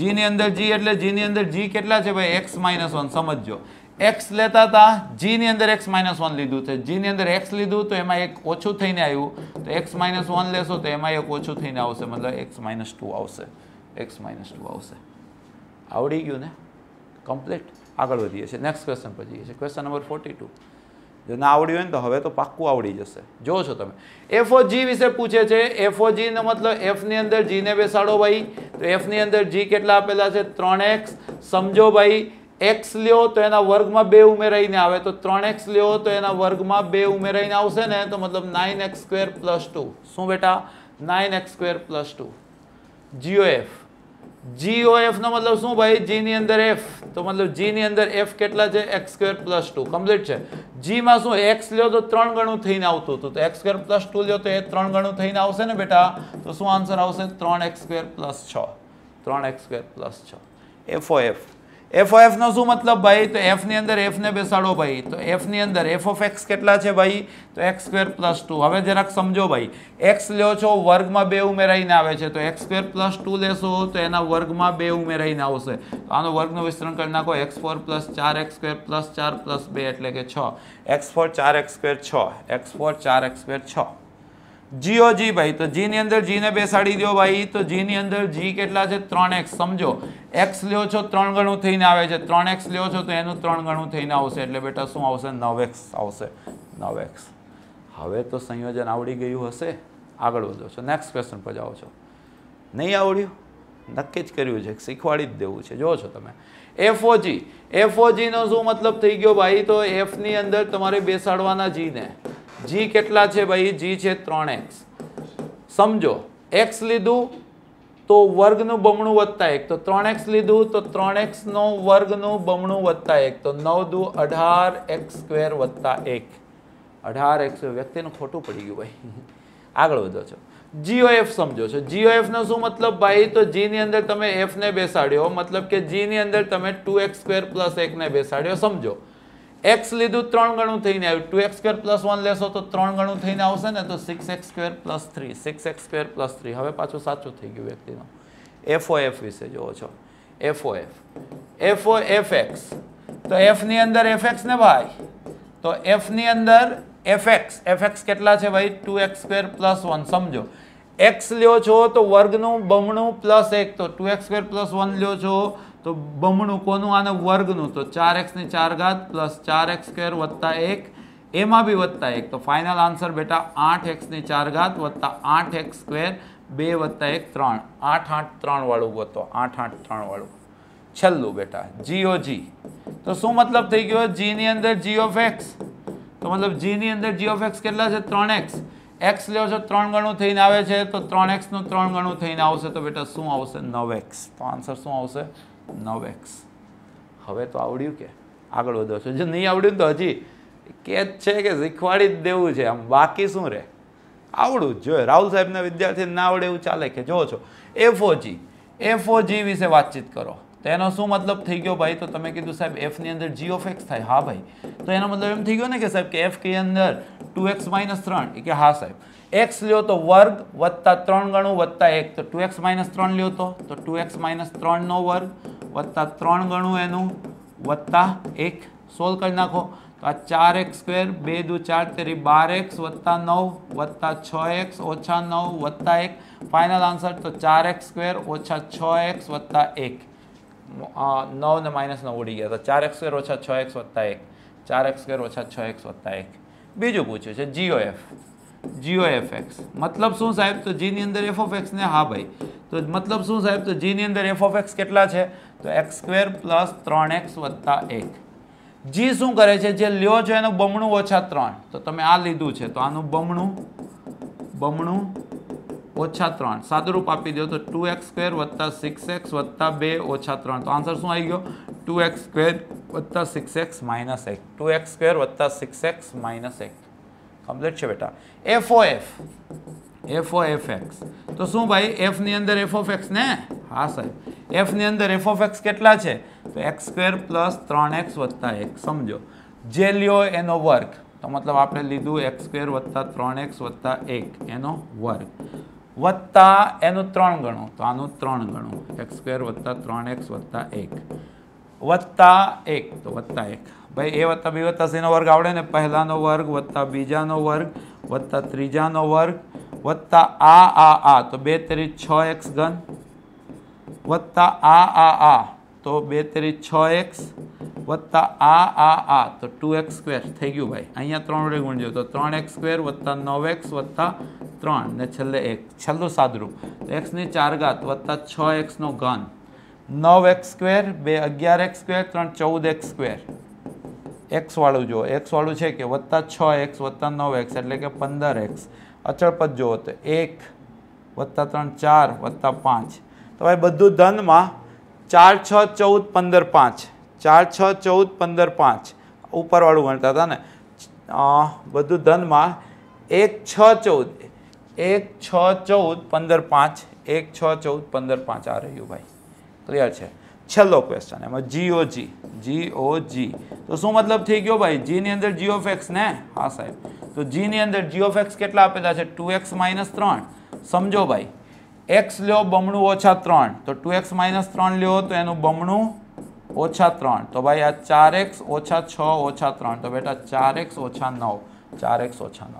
જીની અંદર જી એટલે જીની અંદર જી કેટલા છે ભાઈ એક્સ માઇનસ વન સમજો એક્સ લેતા હતા જીની અંદર એક્સ માઇનસ વન લીધું છે જીની અંદર એક્સ લીધું તો એમાં એક ઓછું થઈને આવ્યું તો એક્સ માઇનસ વન લેશો તો એમાં એક ઓછું થઈને આવશે મતલબ એક્સ માઇનસ ટુ આવશે એક્સ માઇનસ ટુ આવશે આવડી ગયું ને કમ્પ્લીટ આગળ વધીએ છીએ નેક્સ્ટ ક્વેશ્ચન પર જઈએ છીએ ક્વેશ્ચન નંબર ફોર્ટી ટુ જો ના આવડ્યું હોય ને તો હવે તો પાક્કું આવડી જશે જોવો છો તમે એફઓ જી વિશે પૂછે છે એફઓ જીનો મતલબ એફની અંદર જીને બેસાડો ભાઈ તો એફની અંદર જી કેટલા આપેલા છે ત્રણ એક્સ સમજો ભાઈ એક્સ લ્યો તો એના વર્ગમાં બે ઉમેરાઈને આવે તો ત્રણ એક્સ લ્યો તો એના વર્ગમાં બે ઉમેરાઈને આવશે ને તો મતલબ nine X square plus two શું બેટા nine X square plus two G O F એફનો મતલબ શું ભાઈ જીની અંદર એફ તો મતલબ જીની અંદર એફ કેટલા છે X square plus two complete છે જીમાં શું એક્સ લ્યો તો ત્રણ ગણું થઈને આવતું હતું તો એક્સ સ્ક્વેર પ્લસ ટુ લ્યો તો એ ત્રણ ગણું થઈને આવશે ને બેટા તો શું આન્સર આવશે ત્રણ એક્સ સ્ક્વેર પ્લસ છ ત્રણ એક્સ સ્ક્વેર પ્લસ છ એફઓ એફ એફ એફનો શું મતલબ ભાઈ તો એફની અંદર એફ ને બેસાડો ભાઈ તો એફની અંદર એફ ઓફ એક્સ કેટલા છે ભાઈ તો એક્સ સ્ક્વેર પ્લસ ટુ હવે જરાક સમજો ભાઈ એક્સ લ્યો છો વર્ગમાં બે ઉમેરાઈને આવે છે તો એક્સ સ્ક્વેર પ્લસ ટુ લેશો તો એના વર્ગમાં બે ઉમેરાઈને આવશે તો આનો વર્ગનું વિસ્તરણ કરી નાખો એક્સ ફોર પ્લસ ચાર એક્સ સ્ક્વેર પ્લસ ચાર પ્લસ બે એટલે કે છ એક્સ ફોર ચાર એક્સ સ્ક્વેર છ એક્સ ફોર ચાર એક્સ સ્ક્વેર છ જીઓ જી ભાઈ તો જીની અંદર જીને બેસાડી દો ભાઈ તો જીની અંદર જી કેટલા છે ત્રણ એક્સ સમજો એક્સ લ્યો છો ત્રણ ગણું થઈને આવે છે ત્રણ એક્સ લ્યો છો તો એનું ત્રણ ગણું થઈને આવશે એટલે બેટા શું આવશે નવ એક્સ આવશે નવ એક્સ હવે તો સંયોજન આવડી ગયું હશે આગળ વધો છો નેક્સ્ટ ક્વેશ્ચન પર જાઓ છો નહીં આવડ્યું નક્કી જ કર્યું છે શીખવાડી જ દેવું છે જુઓ છો તમે એફઓજી એફઓજીનો શું મતલબ થઈ ગયો ભાઈ તો એફની અંદર તમારે બેસાડવાના જીને જી કેટલા છે ભાઈ જી છે ત્રણ એક્સ સમજો એક્સ લીધું તો વર્ગનું બમણું વત્તા એક તો ત્રણ એક્સ લીધું તો ત્રણ એક્સનો વર્ગનું બમણું વત્તા એક તો નવ દુ અઢાર એક્સ સ્ક્વેર વત્તા એક અઢાર એક્સ વ્યક્તિનું ખોટું પડી ગયું ભાઈ આગળ વધો છો જીઓએફ સમજો છો જીઓએફનો શું મતલબ ભાઈ તો જીની અંદર તમે એફને બેસાડ્યો મતલબ કે જીની અંદર તમે ટુ એક્સ સ્ક્વેર પ્લસ એકને બેસાડ્યો સમજો એક્સ લીધું ત્રણ ગણું થઈને આવ્યું two X square plus one લેશો તો ત્રણ ગણું થઈને આવશે ને તો six X square plus three six X square plus three હવે પાછું સાચું થઈ ગયું વ્યક્તિનું એફઓ એફ વિશે જોવો છો F O F F O F X તો એફની અંદર એફ એક્સ ને ભાઈ તો એફની અંદર એફ એક્સ એફ એક્સ કેટલા છે ભાઈ two X square plus one સમજો એક્સ લ્યો છો તો વર્ગનું બમણું પ્લસ એક તો two X square plus one લ્યો છો તો બમણું કોનું આને વર્ગનું તો ચાર એક્સની ચાર ઘાત પ્લસ ચાર એક્સ સ્ક્વેર વત્તા એક એમાં બી વત્તા એક તો ફાઇનલ આન્સર બેટા આઠ એક્સની ચાર ઘાત વત્તા આઠ એક્સ સ્ક્વેર બે વત્તા એક ત્રણ આઠ આઠ ત્રણવાળું ગોતો આઠ આઠ ત્રણવાળું છેલ્લું બેટા જીઓ જી તો શું મતલબ થઈ ગયો જીની અંદર જી ઓફ એક્સ તો મતલબ જીની અંદર જી ઓફ એક્સ કેટલા છે ત્રણ એક્સ એક્સ લેવો છો ત્રણ ગણું થઈને આવે છે તો ત્રણ એક્સનું ત્રણ ગણું થઈને આવશે તો બેટા શું આવશે નવ એક્સ તો આન્સર શું આવશે નવ એક્સ હવે તો આવડ્યું કે આગળ વધો છો જો નહીં આવડ્યું તો હજી કેચ છે કે શીખવાડી જ દેવું છે આમ બાકી શું રહે આવડવું જ જોઈએ રાહુલ સાહેબના વિદ્યાર્થીને ના આવડે એવું ચાલે કે જો છો એફઓજી એફઓજી વિશે વાતચીત કરો તો એનો શું મતલબ થઈ ગયો ભાઈ તો તમે કીધું સાહેબ એફની અંદર જી ઓફ એક્સ થાય હા ભાઈ તો એનો મતલબ એમ થઈ ગયો ને કે સાહેબ કે એફ કે અંદર ટુ એક્સ માઇનસ ત્રણ કે હા સાહેબ એક્સ લ્યો તો વર્ગ વત્તા ત્રણ ગણું વત્તા એક તો ટુ એક્સ માઇનસ ત્રણ લ્યો તો તો ટુ એક્સ માઇનસ ત્રણનો વર્ગ વત્તા ત્રણ ગણું એનું વત્તા એક સોલ્વ કરી નાખો તો આ ચાર એક્સ સ્ક્વેર બે દુ ચાર તેરી બાર એક્સ વત્તા નવ વત્તા છ એક્સ ઓછા નવ વત્તા એક ફાઇનલ આન્સર તો ચાર એક્સ સ્ક્વેર ઓછા છ એક્સ વત્તા એક નવને ને માઇનસ નવ ઉડી ગયા તો ચાર એક્સ સ્ક્વેર ઓછા છ એક્સ વત્તા એક ચાર એક્સ સ્ક્વેર ઓછા છ એક્સ વત્તા એક બીજું પૂછ્યું છે જીઓએફ જીઓ એફ એક્સ મતલબ શું સાહેબ તો જીની અંદર એફ ઓફ એક્સ ને હા ભાઈ તો મતલબ શું સાહેબ તો જીની અંદર એફ ઓફ એક્સ કેટલા છે તો એક્સ સ્ક્વેર પ્લસ ત્રણ એક્સ વત્તા એક જી શું કરે છે જે લ્યો છો એનું બમણું ઓછા ત્રણ તો તમે આ લીધું છે તો આનું બમણું બમણું ઓછા ત્રણ સાદુરૂપ આપી દો તો ટુ એક્સ સ્ક્વેર વત્તા સિક્સ એક્સ વત્તા બે ઓછા ત્રણ તો આન્સર શું આવી ગયો ટુ એક્સ સ્ક્વેર વત્તા સિક્સ એક્સ માઇનસ એક ટુ એક્સ સ્ક્વેર વત્તા સિક્સ એક્સ માઇનસ એક સમજ છે બેટા F O F F O F X તો શું ભાઈ એફની અંદર એફ ઓફ એક્સ ને હા સાહેબ એફની અંદર એફ ઓફ એક્સ કેટલા છે તો એક્સ સ્ક્વેર પ્લસ ત્રણ એક્સ વત્તા એક સમજો જે લ્યો એનો વર્ક તો મતલબ આપણે લીધું એક્સ સ્ક્વેર વત્તા ત્રણ એક્સ વત્તા એક એનો વર્ક વત્તા એનું ત્રણ ગણો તો આનું ત્રણ ગણો એક્સ સ્ક્વેર વત્તા ત્રણ એક્સ વત્તા એક વત્તા એક તો વત્તા એક ભાઈ એ વત્તા બી વત્તા સીનો વર્ગ આવડે ને પહેલાંનો વર્ગ વત્તા બીજાનો વર્ગ વત્તા ત્રીજાનો વર્ગ વત્તા આ આ આ તો બે તેરી છ એક્સ ઘન વત્તા આ આ આ તો બે તેરી છ એક્સ વત્તા આ આ આ તો ટુ એક્સ સ્ક્વેર થઈ ગયું ભાઈ અહીંયા ત્રણ વડે ગુણજો તો ત્રણ એક્સ સ્ક્વેર વત્તા નવ એક્સ વત્તા ત્રણ ને છેલ્લે એક છેલ્લું સાદરૂપ તો એક્સની ચાર ઘાત વત્તા છ એક્સનો ઘન નવ એક્સ સ્ક્વેર બે અગિયાર એક્સ સ્ક્વેર ત્રણ ચૌદ એક્સ સ્ક્વેર એક્સવાળું જુઓ એક્સવાળું છે કે વત્તા છ એક્સ વત્તા નવ એક્સ એટલે કે પંદર એક્સ અચળ પદ જુઓ તો એક વત્તા ત્રણ ચાર વત્તા પાંચ તો ભાઈ બધું ધનમાં ચાર છ ચૌદ પંદર પાંચ ચાર છ ચૌદ પંદર પાંચ ઉપરવાળું ગણતા હતા ને બધું ધનમાં એક છ ચૌદ એક છ ચૌદ પંદર પાંચ એક છ ચૌદ પંદર પાંચ આ રહ્યું ભાઈ ક્લિયર છે છેલ્લો ક્વેશ્ચન એમાં જીઓ જી જીઓ જી તો શું મતલબ થઈ ગયો ભાઈ જીની અંદર જી ઓફ ને હા સાહેબ તો જીની અંદર જી ઓફ કેટલા આપેલા છે ટુ એક્સ માઇનસ ત્રણ સમજો ભાઈ એક્સ લ્યો બમણું ઓછા ત્રણ તો ટુ એક્સ માઇનસ ત્રણ લ્યો તો એનું બમણું ઓછા ત્રણ તો ભાઈ આ ચાર એક્સ ઓછા છ ઓછા ત્રણ તો બેટા ચાર એક્સ ઓછા નવ ચાર એક્સ ઓછા નવ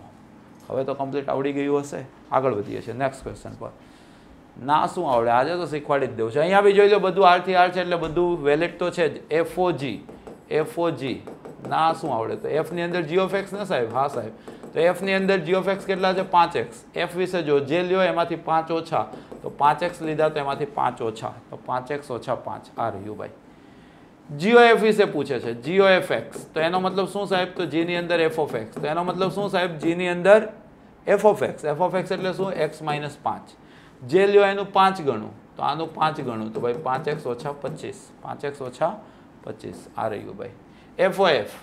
હવે તો કમ્પ્લીટ આવડી ગયું હશે આગળ વધીએ છીએ નેક્સ્ટ ક્વેશ્ચન પર ના શું આવડે આજે તો શીખવાડી દેજો અહીંયા બી જોઈ લો બધું આટથી આટ છે એટલે બધું વેલેટ તો છે જ F O G F O G ના શું આવડે તો F ની અંદર G ઓફ X ના સાહેબ હા સાહેબ તો F ની અંદર G ઓફ X કેટલા છે 5x F વિશે જો જ લેયો એમાંથી 5 ઓછો તો 5x લીધા તો એમાંથી 5 ઓછો તો 5x - 5 r u ભાઈ G O F એ છે પૂછે છે G O F X તો એનો મતલબ શું સાહેબ તો G ની અંદર F ઓફ X તો એનો મતલબ શું સાહેબ G ની અંદર F of X F of X એટલે શું x - 5 જે લ્યો એનું પાંચ ગણું તો આનું પાંચ ગણું તો ભાઈ પાંચ એક્સ ઓછા પચીસ પાંચ એક્સ ઓછા પચીસ આ રહ્યું ભાઈ F O F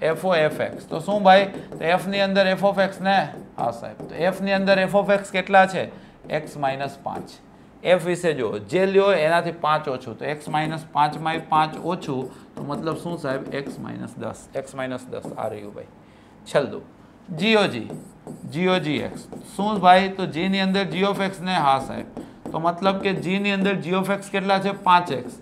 F O F X તો શું ભાઈ તો એફની અંદર એફ ઓફ એક્સ ને હા સાહેબ તો એફની અંદર એફ ઓફ એક્સ કેટલા છે એક્સ માઇનસ પાંચ એફ વિશે જો જે લ્યો એનાથી પાંચ ઓછું તો એક્સ માઇનસ પાંચમાં પાંચ ઓછું તો મતલબ શું સાહેબ એક્સ માઇનસ દસ એક્સ માઇનસ દસ આ રહ્યું ભાઈ છેલ્લું જી જીઓજી એક્સ શું ભાઈ તો જીની અંદર જીઓફ એક્સને હા સાહેબ તો મતલબ કે જીની અંદર જીઓફ એક્સ કેટલા છે પાંચ એક્સ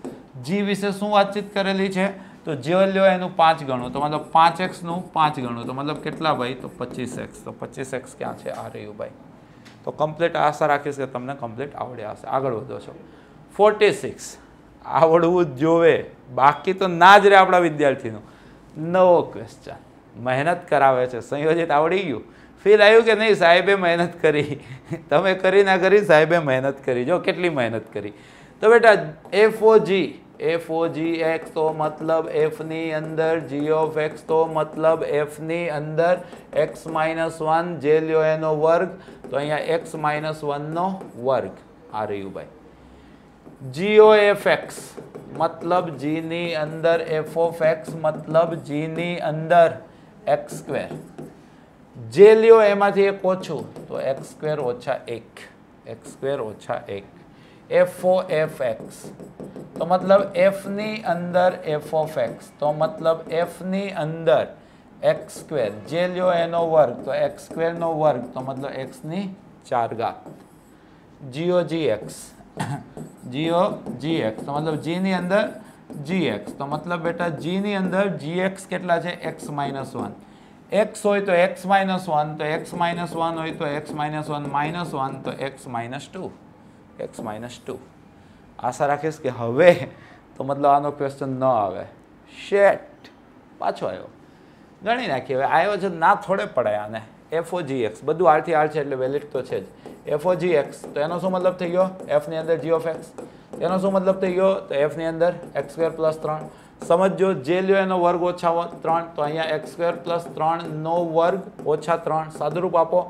જી વિશે શું વાતચીત કરેલી છે તો જે લ્યો એનું પાંચ ગણું તો મતલબ પાંચ એક્સનું પાંચ ગણું તો મતલબ કેટલા ભાઈ તો પચીસ એક્સ તો પચીસ એક્સ ક્યાં છે આ રહ્યું ભાઈ તો કમ્પ્લીટ આશા રાખીશ કે તમને કમ્પ્લીટ આવડે હશે આગળ વધો છો ફોર્ટી સિક્સ આવડવું જોવે બાકી તો ના જ રહે આપણા વિદ્યાર્થીનું નવો ક્વેશ્ચન મહેનત કરાવે છે સંયોજિત આવડી ગયું ફીલ આવ્યું કે નહીં સાહેબે મહેનત કરી તમે કરી ના કરી સાહેબે મહેનત કરી જો કેટલી મહેનત કરી તો બેટા F O G F O G X તો મતલબ એફની અંદર જી ઓફ એક્સ તો મતલબ એફની અંદર એક્સ માઇનસ વન જે લ્યો એનો વર્ગ તો અહીંયા એક્સ માઇનસ વનનો વર્ગ આ રહ્યું ભાઈ જીઓ એફ એક્સ મતલબ જીની અંદર એફ ઓફ એક્સ મતલબ જીની અંદર એક્સ સ્ક્વેર जे लियो ए माथे एक ओछो तो x2 - 1 x2 - 1 f(x) तो मतलब f ની અંદર f(x) તો મતલબ f ની અંદર x2 જેનો વર્ગ તો x2 નો વર્ગ તો મતલબ x ની 4 ગ g(x) g(gx) તો મતલબ g ની અંદર gx તો મતલબ બેટા g ની અંદર gx કેટલા છે x - 1 એક્સ હોય તો એક્સ માઇનસ વન તો એક્સ માઇનસ વન હોય તો X minus one minus one તો X minus two X minus two આશા રાખીશ કે હવે તો મતલબ આનો ક્વેશ્ચન ન આવે શેટ પાછો આવ્યો ગણી નાખીએ હવે આયોજન ના થોડે પડાય આને એફ જી એક્સ બધું આરથી આર છે એટલે વેલિડ તો છે જ એફ જી એક્સ તો એનો શું મતલબ થઈ ગયો એફની અંદર જી ઓફ એક્સ એનો શું મતલબ થઈ ગયો તો એફની અંદર એક્સ સ્ક્વેર પ્લસ ત્રણ સમજો જે લ્યો એનો વર્ગ ઓછા ત્રણ તો અહીંયા એક્સ સ્ક્વેર પ્લસ ત્રણનો વર્ગ ઓછા ત્રણ સાદુરૂપ આપો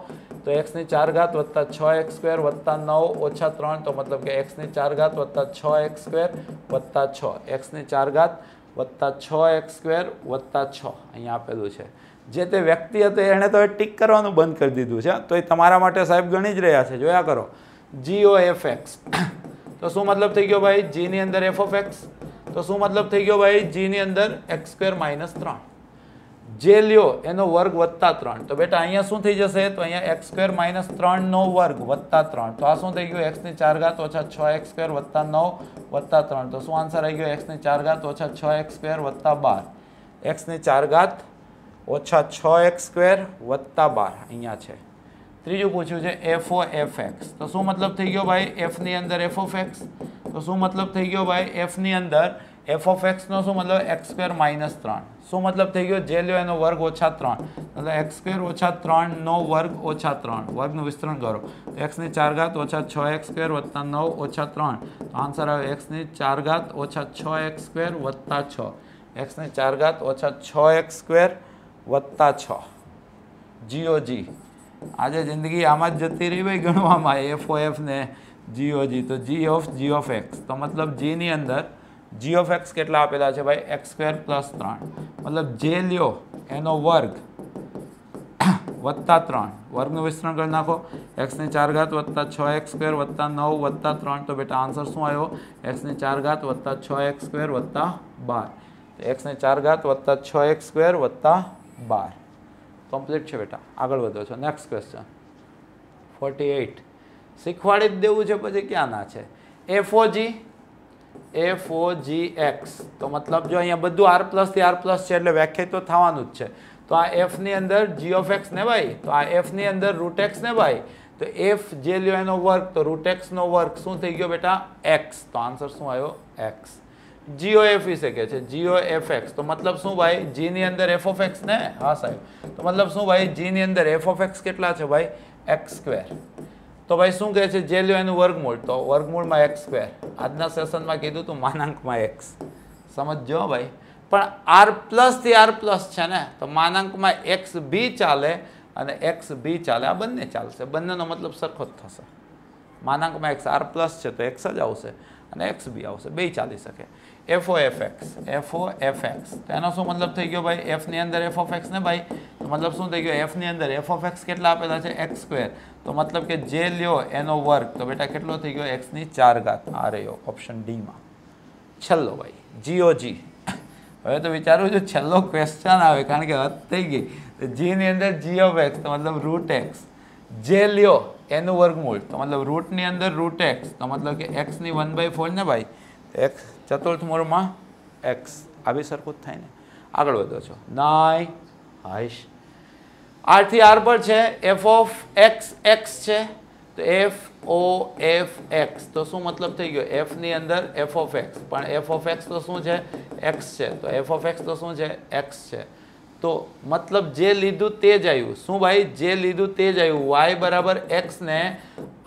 તો એક્સની ચાર ઘાત વત્તા છ એક્સ સ્ક્વેર વત્તા નવ ઓછા ત્રણ તો મતલબ કે એક્સની ચાર ઘાત વત્તા છ એક્સ સ્ક્વેર વત્તા છ એક્સની ચાર ઘાત વત્તા છ એક્સ સ્ક્વેર વત્તા છ અહીંયા આપેલું છે જે તે વ્યક્તિ હતો એણે તો ટીક કરવાનું બંધ કરી દીધું છે તો એ તમારા માટે સાહેબ ગણી જ રહ્યા છે જોયા કરો જીઓ એફ એક્સ તો શું મતલબ થઈ ગયો ભાઈ જીની અંદર એફ ઓફ એક્સ તો શું મતલબ થઈ ગયો ભાઈ જીની અંદર એક્સ સ્ક્વેર માઇનસ ત્રણ જે લ્યો એનો વર્ગ વત્તા ત્રણ તો બેટા અહીંયા શું થઈ જશે તો અહીંયા એક્સ સ્ક્વેર માઇનસ ત્રણનો વર્ગ વત્તા ત્રણ તો આ શું થઈ ગયું એક્સની ચાર ઘાત ઓછા છ એક્સ સ્ક્વેર વત્તા નવ વત્તા ત્રણ તો શું આન્સર આવી ગયો એક્સની ચાર ઘાત ઓછા છ એક્સ સ્ક્વેર વત્તા બાર એક્સની ચાર ઘાત ઓછા છ એક્સ સ્ક્વેર વત્તા બાર અહીંયા છે ત્રીજું પૂછ્યું છે એફ ઓ એફ એક્સ તો શું મતલબ થઈ ગયો ભાઈ એફની અંદર એફ ઓફ એક્સ તો શું મતલબ થઈ ગયો ભાઈ એફની અંદર એફ ઓફ એક્સનો શું મતલબ એક્સ સ્ક્વેર માઇનસ ત્રણ શું મતલબ થઈ ગયો જે લ્યો એનો વર્ગ ઓછા ત્રણ એટલે એક્સ સ્ક્વેર ઓછા ત્રણનો વર્ગ ઓછા ત્રણ વર્ગનું વિસ્તરણ કરો એક્સની ચાર ઘાત ઓછા છ એક્સ સ્ક્વેર વત્તા નવ ઓછા ત્રણ તો આન્સર આવે એક્સની ચાર ઘાત ઓછા છ એક્સ સ્ક્વેર વત્તા છ એક્સની ચાર ઘાત ઓછા છ એક્સ સ્ક્વેર વત્તા છ જીઓ જી આજે જિંદગી આમાં જ જતી રહી ભાઈ ગણવામાં એફ ઓ એફ ને જીઓ જી તો G of G of X તો મતલબ જીની અંદર જી ઓફ એક્સ કેટલા આપેલા છે ભાઈ એક્સ સ્ક્વેર પ્લસ ત્રણ મતલબ જે લ્યો એનો વર્ગ (coughs) વત્તા ત્રણ વર્ગનું વિસ્તરણ કરી નાખો એક્સની ચાર ઘાત વત્તા છ એક્સ સ્ક્વેર વત્તા નવ વત્તા ત્રણ તો બેટા આન્સર શું આવ્યો એક્સની ચાર ઘાત વત્તા છ એક્સ સ્ક્વેર વત્તા બાર એક્સની ચાર ઘાત વત્તા છ એક્સ સ્ક્વેર વત્તા બાર કમ્પ્લીટ છે બેટા આગળ વધો છો નેક્સ્ટ ક્વેશ્ચન ફોર્ટી એઇટ શીખવાડી જ દેવું છે પછી ક્યાંના છે F O G F O G X તો મતલબ જો અહીંયા બધું આર પ્લસથી આર પ્લસ છે એટલે વ્યાખ્યાયિત તો થવાનું જ છે તો આ એફની અંદર જી ઓફ એક્સ ને ભાઈ તો આ એફની અંદર રૂટ એક્સ ને ભાઈ તો એફ જે લ્યો એનો વર્ક તો રૂટ એક્સનો વર્ક શું થઈ ગયો બેટા એક્સ તો આન્સર શું આવ્યો એક્સ જીઓ એફી શકે છે જીઓ એફ એક્સ તો મતલબ શું ભાઈ જીની અંદર એફ ઓફ એક્સ ને હા સાહેબ તો મતલબ શું ભાઈ જીની અંદર એફ ઓફ એક્સ કેટલા છે ભાઈ એક્સ સ્ક્વેર તો ભાઈ શું કહે છે જે લ્યો એનું વર્ગમૂળ તો વર્ગમૂળમાં એક્સ સ્ક્વેર આજના સેશનમાં કીધું તું માનાંકમાં એક્સ સમજો ભાઈ પણ આર પ્લસથી આર પ્લસ છે ને તો માનાંકમાં એક્સ બી ચાલે અને એક્સ બી ચાલે આ બંને ચાલશે બંનેનો મતલબ સરખો જ થશે માનાંકમાં એક્સ આર પ્લસ છે તો એક્સ જ આવશે અને એક્સ બી આવશે બે ચાલી શકે F O F X F O F X તો એનો શું મતલબ થઈ ગયો ભાઈ એફની અંદર એફ ઓફ એક્સ ને ભાઈ તો મતલબ શું થઈ ગયો એફની અંદર એફ ઓફ એક્સ કેટલા આપેલા છે એક્સ સ્ક્વેર તો મતલબ કે જે લ્યો એનો વર્ગ તો બેટા કેટલો થઈ ગયો એક્સની ચાર ઘાત આ રહ્યો ઓપ્શન ડીમાં છેલ્લો ભાઈ જીઓ જી હવે તો વિચારું છું છેલ્લો ક્વેશ્ચન આવે કારણ કે હદ થઈ ગઈ તો જીની અંદર જી ઓફ એક્સ તો મતલબ રૂટ એક્સ જે લ્યો એનું વર્ગમૂળ તો મતલબ રૂટની અંદર રૂટ એક્સ તો મતલબ કે એક્સની વન બાય ફોર ને ભાઈ એક્સ ચતુર્થ મૂળમાં એક્સ આવી સરખું જ થાય ને આગળ વધો છો નાય હાઈશ આરથી આર પર છે એફ ઓફ એક્સ એક્સ છે તો એફ ઓ એફ એક્સ તો શું મતલબ થઈ ગયો એફની અંદર એફ ઓફ એક્સ પણ એફ ઓફ એક્સ તો શું છે એક્સ છે તો એફ ઓફ એક્સ તો શું છે એક્સ છે તો મતલબ જે લીધું તે જ આવ્યું શું ભાઈ જે લીધું તે જ આવ્યું વાય બરાબર એક્સને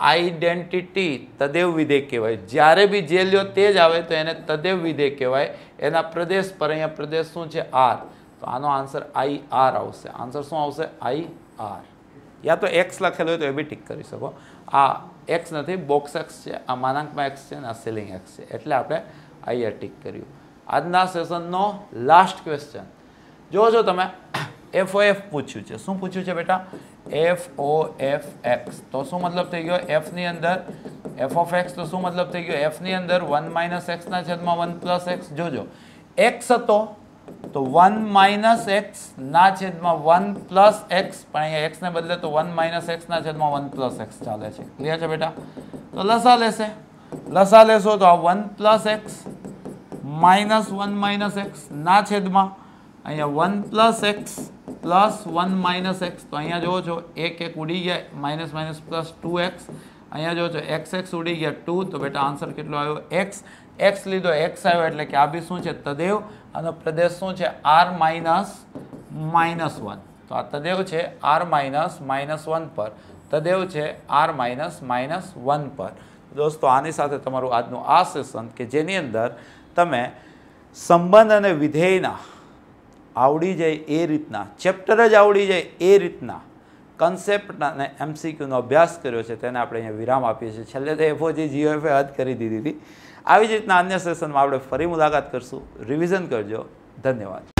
આઈડેન્ટિટી તદેવ વિધેય કહેવાય જ્યારે બી જે લ્યો તે જ આવે તો એને તદેવ વિધેય કહેવાય એના પ્રદેશ પર અહીંયા પ્રદેશ શું છે આર તો આનો આન્સર આઈ આર આવશે આન્સર શું આવશે આઈ આર યા તો એક્સ લખેલું હોય તો એ બી ટીક કરી શકો આ એક્સ નથી બોક્સ એક્સ છે આ માનાંકમાં એક્સ છે અને આ સિલિંગ એક્સ છે એટલે આપણે આઈ આર ટીક કર્યું આજના સેશનનો લાસ્ટ ક્વેશ્ચન જુઓ છો તમે એફ એફ પૂછ્યું છે શું પૂછ્યું છે બેટા એફ ઓ એફ એક્સ તો શું મતલબ થઈ ગયો એફની અંદર એફ ઓફ એક્સ તો શું મતલબ થઈ ગયો એફની અંદર વન માઇનસ એક્સના છેદમાં વન પ્લસ એક્સ જોજો એક્સ હતો તો વન માઇનસ એક્સ ના છેદમાં વન પ્લસ એક્સ પણ અહીંયા એક્સને બદલે તો વન માઇનસ એક્સના છેદમાં વન પ્લસ એક્સ ચાલે છે ક્લિયર છે બેટા તો લસા લેશે લસા લેશો તો આ one plus X minus one minus X ના છેદમાં અહીંયા one plus X plus one minus X તો અહીંયા જોવો છો એક એક ઉડી ગયા minus minus plus two X અહીંયા જોવો છો એક્સ એક્સ ઉડી ગયા ટુ તો બેટા આન્સર કેટલો આવ્યો એક્સ એક્સ લીધો એક્સ આવ્યો એટલે કે આ બી શું છે તદેવ અને પ્રદેશ શું છે આર માઇનસ માઇનસ વન તો આ તદેવ છે આર માઇનસ માઇનસ વન પર તદેવ છે આર માઇનસ માઇનસ વન પર દોસ્તો આની સાથે તમારું આજનું આ સેશન કે જેની અંદર તમે સંબંધ અને વિધેયના આવડી જાય એ રીતના ચેપ્ટર જ આવડી જાય એ રીતના કન્સેપ્ટ અને એમસીક્યુનો અભ્યાસ કર્યો છે તેને આપણે અહીંયા વિરામ આપીએ છીએ છેલ્લે તો એફઓજી જીઓએફએ હદ કરી દીધી હતી આવી જ રીતના અન્ય સેશનમાં આપણે ફરી મુલાકાત કરશું રિવિઝન કરજો ધન્યવાદ